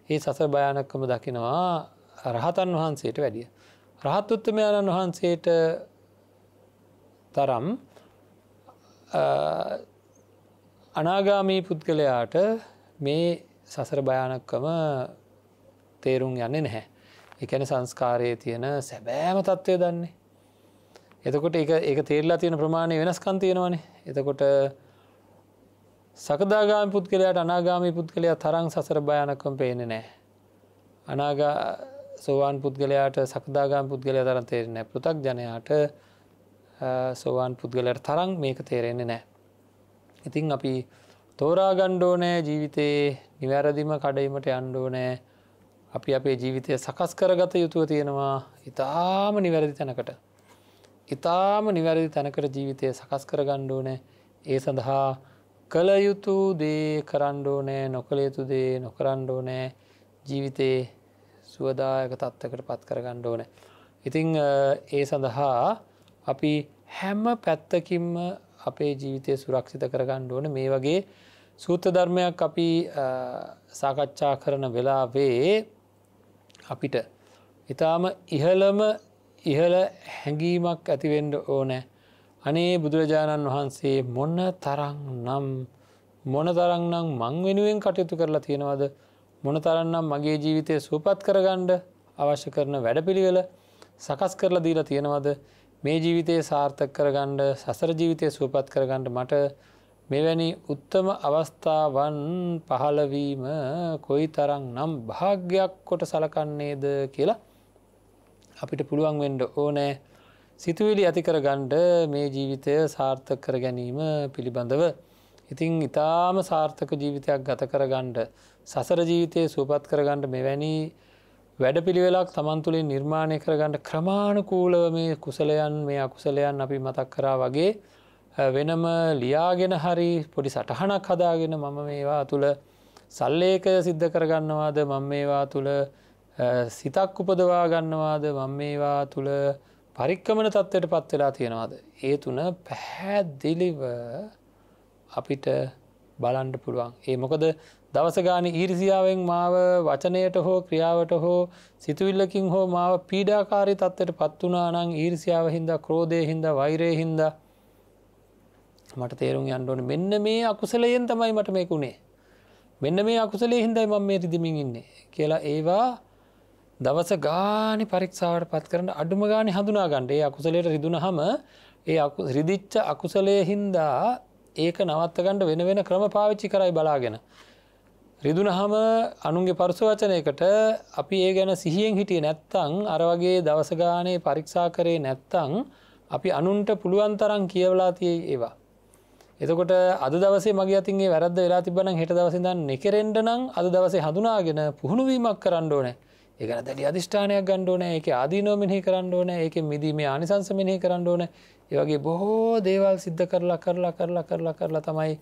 ඒ සසර භයානක්කම දකිනවා රහතන් වහන්සේට වැඩිය. රහත් උත්තමයාණන් වහන්සේට තරම් අනාගාමී පුද්ගලයාට මේ සසර භයානක්කම තේරුම් යන්නේ නැහැ. එකන සංස්කාරයේ තියෙන සැබෑම තත්ත්වය දන්නේ. එතකොට එක තේරලා තියෙන ප්‍රමාණය වෙනස්කන් තියෙනවනේ එතකොට සකදාගාම පුද්ගලයාට අනාගාමි පුද්ගලයා තරං සසර භයනකම් පේන නෑ. අනාගා සෝවාන් පුද්ගලයාට සකදාගාම පුද්ගලයා තරන් තේරෙන පෘතක් ජනයාට සෝවාන් පුද්ගලයට තරං මේක තේරෙන්නේ නෑ. ඉතිං අපි තෝරාගණ්ඩෝනෑ ජීවිතයේ නිවැරදිම කඩීමට අන්්ඩෝනෑ අපි අපේ ජීවිතය සකස් කරගත යුතුව තියෙනවා ඉතාම නිවැරදි තැනකට. ඉතාම නිවැරදි තැනකට ජීවිතය සකස් කර ගණ්ඩෝනෑ ඒ සඳහා කළ යුතු දේ කරණ්ඩෝනෑ නොකළයුතු දේ නොකරණ්ඩෝනෑ ජීවිතයේ සුවදායක තත්ත්වකට පත් කර ගණ්ඩෝනෑ. ඉතිං ඒ සඳහා අපි හැම්ම පැත්තකින්ම අපේ ජීවිතය සුරක්ෂිත කරගන්න ඕන මේ වගේ සූත්‍ර ධර්මයක් අපි සාකච්ඡා කරන වෙලාවේ අපිට ඉතාම ඉහළම ඉහළ හැඟීමක් ඇතිවෙන්ඩ ඕනෑ අනේ බුදුරජාණන් වහන්සේ මොන්න තරං නම් මොන තරන්නම් මං වෙනුවෙන් කටයුතු කරලා තියෙනවද මොන තරන්නම් මගේ ජීවිතය සූපත් කරගණ්ඩ අවශ්‍ය කරන වැඩපිළිවෙල සකස් කරලා දීලා තියෙනවද මේ ජීවිතයේ සාර්ථක කරගණ්ඩ සසර ජීවිතය සූපත් කරගණ්ඩ මට මෙවැනි උත්තම අවස්ථාවන් පහළවීම කොයි තරං නම් භාග්‍යයක් කොට සලකන්නේද කියලා අපිට පුළුවන් වෙන්ඩ ඕනෑ සිතුවිලි ඇතිකර ගණ්ඩ මේ ජීවිතය සාර්ථක කර ගැනීම පිළිබඳව. ඉතිං ඉතාම සාර්ථක ජීවිතයක් ගත කර ගණ්ඩ සසර ජීවිතය සූපත් කරගණ්ඩ මෙවැනි වැඩපිළිවෙලක් තමන්තුළින් නිර්මාණය කරගන්නට ක්‍රමාණකූලව මේ කුසලයන් මේ අකුසලයන් අපි මතක් කරා වගේ වෙනම ලියාගෙන හරි පොඩි සටහනක් හදාගෙන මම මේවා තුළ සල්ලේකය සිද්ධ කරගන්නවාද මං මේවා තුළ සිතක් උපදවා ගන්නවාද මං මේවා තුළ පරික්කමන තත්ත්වයට පත් වෙලා තියෙනවාද. ඒ තුන පැහැදිලිව අපිට බලන්ඩ පුළුවන්. ඒ මොකද දවසගාන ඊරිසියාවෙන් මාව වචනයට හෝ ක්‍රියාවට හෝ සිතුවිල්ලකින් හෝ මාව පීඩාකාරි තත්වට පත්වනා නං ඊරිසියාව හින්ද ක්‍රෝධය හින්ද වෛරය හින්ද මට තේරුම් යන්ඩෝන මෙන්න මේ අකුසලයෙන් තමයි මට මේකුණේ. මෙන්න මේ අකුසලේ හින්දයි මම මේ රිදිමින් ඉන්නේ කියලා ඒවා දවස ගානි පරික්ෂාවට පත් කරන අඩුම ගානි හඳුනා ගණ්ඩේ අකුසලයට රිදුනහම ඒ රිදිච්ච අකුසලය හින්දා ඒක නවත්ත ගණ්ඩ වෙන වෙන ක්‍රම පාවිච්චි කරයි බලාගෙන. රිදුනහම අනුන්ගේ පරස වචනයකට අපි ඒ ගැන සිහියෙන් හිටිය නැත්තං අර වගේ දවසගානේ පරික්ෂා කරේ නැත්තං අපි අනුන්ට පුළුවන් තරම් කියවලා තිය ඒවා. එතකොට අද දවසේ මගේ අතින්ගේ වැරද වෙලා තිබන හෙට දවසඳන් නෙකරෙන්ඩ නම් අද දවසේ හඳුනාගෙන පුහුණුවීමක් කරන්න ඕනෑ ඒකන දැඩි අධිෂ්ඨානයක් ගණ්ඩෝන ඒක ආදීනෝමිනහි කරන්න ඕන ඒක මිදීමේ ආනිසංසමිනහි කරන්න ඕන ඒවගේ බොහෝ දේවල් සිද්ධ කරලා කරලා කරලා කරලා කරලා තමයි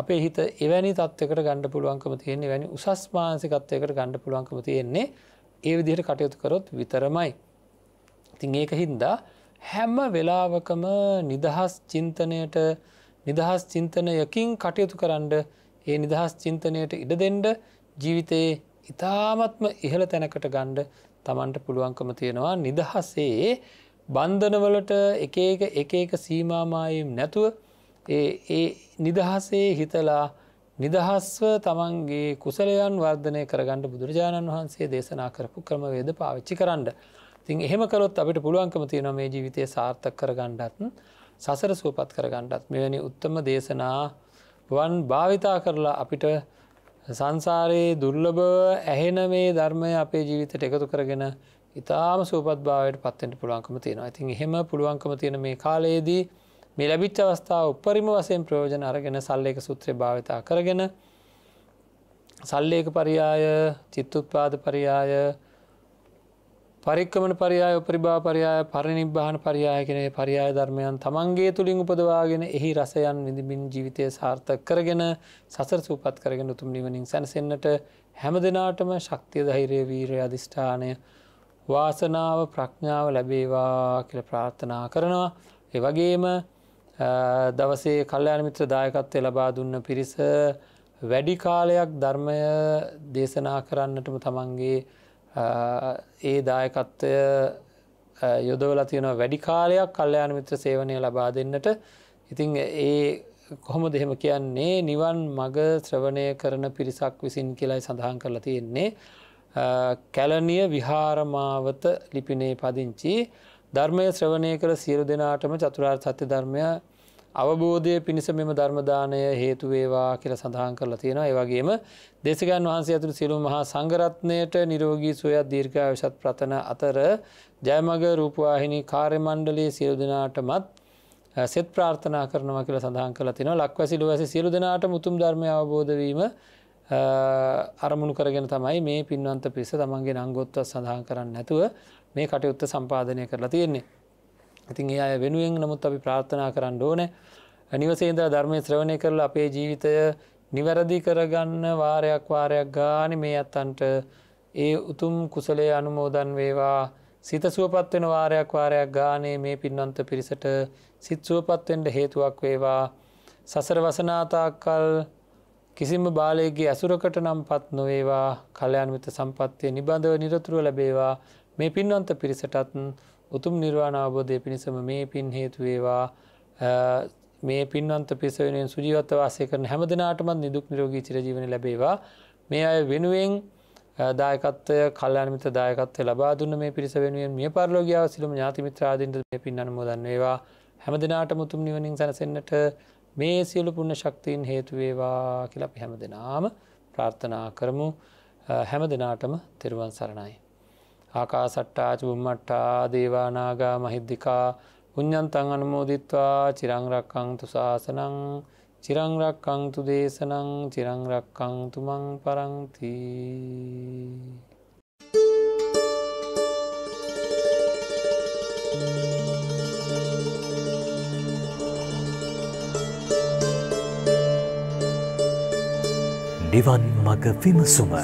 අපේ හිත එවැනි තත්වකට ගණඩ පුළුවන්කම තියෙන්නේ වැනි උසස් මානසිකත්වයකට ගණඩ පුළුවන්කම තියෙන්නේ ඒ විදිහට කටයුතු කරොත් විතරමයි. ඉතින් ඒක හින්දා හැම වෙලාවකම නිදහස් චින්තනයට නිදහස් චින්තනයකින් කටයුතු කරන්න ඒ නිදහස් චින්තනයට ඉඩ දෙන්ඩ ජීවිතයේ ඉතාමත්ම ඉහළ තැනකට ගණ්ඩ තමන්ට පුළුවන්කම තියෙනවා නිදහසේ බන්ධනවලට එක එක එක සීමාමායම් නැතුව ඒ නිදහසේ හිතලා නිදහස්ව තමන්ගේ කුසලයන් වර්ධනය කරගන්න බුදුරජාණන් වහන්සේ දේශනා කරපු ක්‍රමවේද පාවිච්චි කරන්න. තින් එහෙම කළොත් අපිට පුළුවන්කම තියෙන මේ ජීවිතය සාර්ථක කරගණ්ඩත් සසර සුවපත් කරගණ්ඩත් මෙවැනි උත්තම දේශනා වන් භාවිතා කරලා අපිට සංසාරයේ දුර්ලභව ඇහෙන මේ ධර්මය අපේ ජීවිතට එකතු කරගෙන ඉතාම සූපත්භාවයට පත්තෙන්ට පුළුවන්කම තියෙනවා ඉතින් එහෙම පුළුවන්කම තියෙන මේ කාලයේදී මේ ලැබිච්ච අවස්ථාව උපරිම වසයෙන් ප්‍රයෝජන අරගෙන සල්ලේක සූත්‍රය භාවිතා කරගෙන සල්ලේක පරියාය චිත්තුත්පාද පරියාය පරික්කමන පරියාය උපරිභා පරියාය පරිනිබ්භාන පරියාය කෙනෙ පරියාය ධර්මයන් තමන්ගේ තුළින් උපදවාගෙන එහි රසයන් විඳමින් ජීවිතය සාර්ථක කරගෙන සසර සූපත් කරගෙන උතුම් නිවනින් සැනසෙන්න්නට හැම දෙනාටම ශක්තිය දහිරය වීරය අධිෂ්ඨානය වාසනාව ප්‍රඥාව ලැබේවා කියල ප්‍රාර්ථනා කරනවා. එවගේම දවසේ කල්්‍යයාන මිත්‍ර දායකත්වය ලබා දුන්න පිරිස වැඩි කාලයක් ධර්මය දේශනා කරන්නටම තමන්ගේ ඒ දායකත්වය යොදවලා තියෙනවා වැඩි කාලයක් කල්්‍යයාන මිත්‍ර සේවනය ලබා දෙන්නට ඉතිං ඒ කොහොම දෙහෙම කියන්නේ නිවන් මග ශ්‍රවණය කරන පිරිසක් විසින් කියලයි සඳහන් කරලා තියෙන්නේ. කැලනිය විහාරමාවත ලිපිනේ පදිංචි ධර්මය ශ්‍රවණය කළ සියරු දෙනාටම චතුරාර් සත්‍ය ධර්මය අවබෝධය පිණිස මෙම ධර්මදානය හේතු වේවා කියලා සඳහන් කරලා තියෙනවා. ඒ වගේම දේශකයන් වහන්සේ ඇතුළු සියලු මහා සංඝරත්නයට නිරෝගී සුවයත් දීර්ඝායුෂත් ප්‍රතන අතර ජයමග රූපවාහිනී කාර්ය මණ්ඩලයේ සියලු දෙනාටමත් සෙත් ප්‍රාර්ථනා කරනවා කියලා සඳහන් කරලා තිනවා ලක්වැසි ලොවැසි සියලු දෙනාට මුතුම් ධර්මය අවබෝධ වීම අරමුණු කරගෙන තමයි මේ පින්වන්ත පිස්ස තමන්ගේ නංගොත්වත් සඳහන් කරන්න නැතුව මේ කටයුත්ත සම්පාදනය කරලා තියෙන්නේ. ඉතින් ඒ අය වෙනුවෙන් නමුත් අපි ප්‍රාර්ථනා කරන්න ඕන නිවසේන්දර ධර්මය ශ්‍රවණය කරලා අපේ ජීවිතය නිවැරදි කරගන්න වාරයක් වාරයක් ගාන මේ අත්තන්ට ඒ උතුම් කුසලේ අනුමෝදන් වේවා සිත සුවපත් වෙන වාරයක් වාරයක් ගානේ මේ පින්වන්ත පිරිසට සිත් සුවපත් වෙන්න හේතුවක් වේවා සසර වසනාතාකල් කිසිම බාලයෙක්ගේ ඇසුරකට නම්පත් නොවේවා කල්යාණ මිත්‍ර සම්පත්තිය නිබඳව නිරතුරුව ලැබේවා මේ පින්වන්ත පිරිසටත් උතුම් නිර්වාණ අවබෝධය පිණිසම මේ පින් හේතුවේවා මේ පින්වන්ත පිසවෙනෙන් සුජීවත්ත වාසය කරන හැමදිනාටමත් නිදුක් නිරෝගී චිරජීවන ලැබේවා මේ අය වෙනුවෙන් දායකත්වය කල්ලානිමිත දායකත්වය ලබා දුන්න මේ පිරිස වෙනුවෙන් මිය පරලෝගියාව සිලම ඥාතිමිත්‍රාදීන්ට මේ පින් අනුමෝදන් වේවා හැමදිනාට මුතුම් නිවනින් සැනසෙන්නට මේ සියලු පුණ්‍ය ශක්තියින් හේතු වේවා කියලා අපි හැමදෙනාම ප්‍රාර්ථනා කරමු හැමදිනාටම තෙරුවන් සරණයි ආකාසට්ටා චුම්මට්ටා දේවානාගා මහිද්දිකා පුඤ්ඥන්තන් අනුමෝදිත්වා චිරංරක්කංතු ශාසනං චිරංරක්කංතු දේශනං චිරංරක්කංතුමං පරංති. නිවන් මග විමසුම.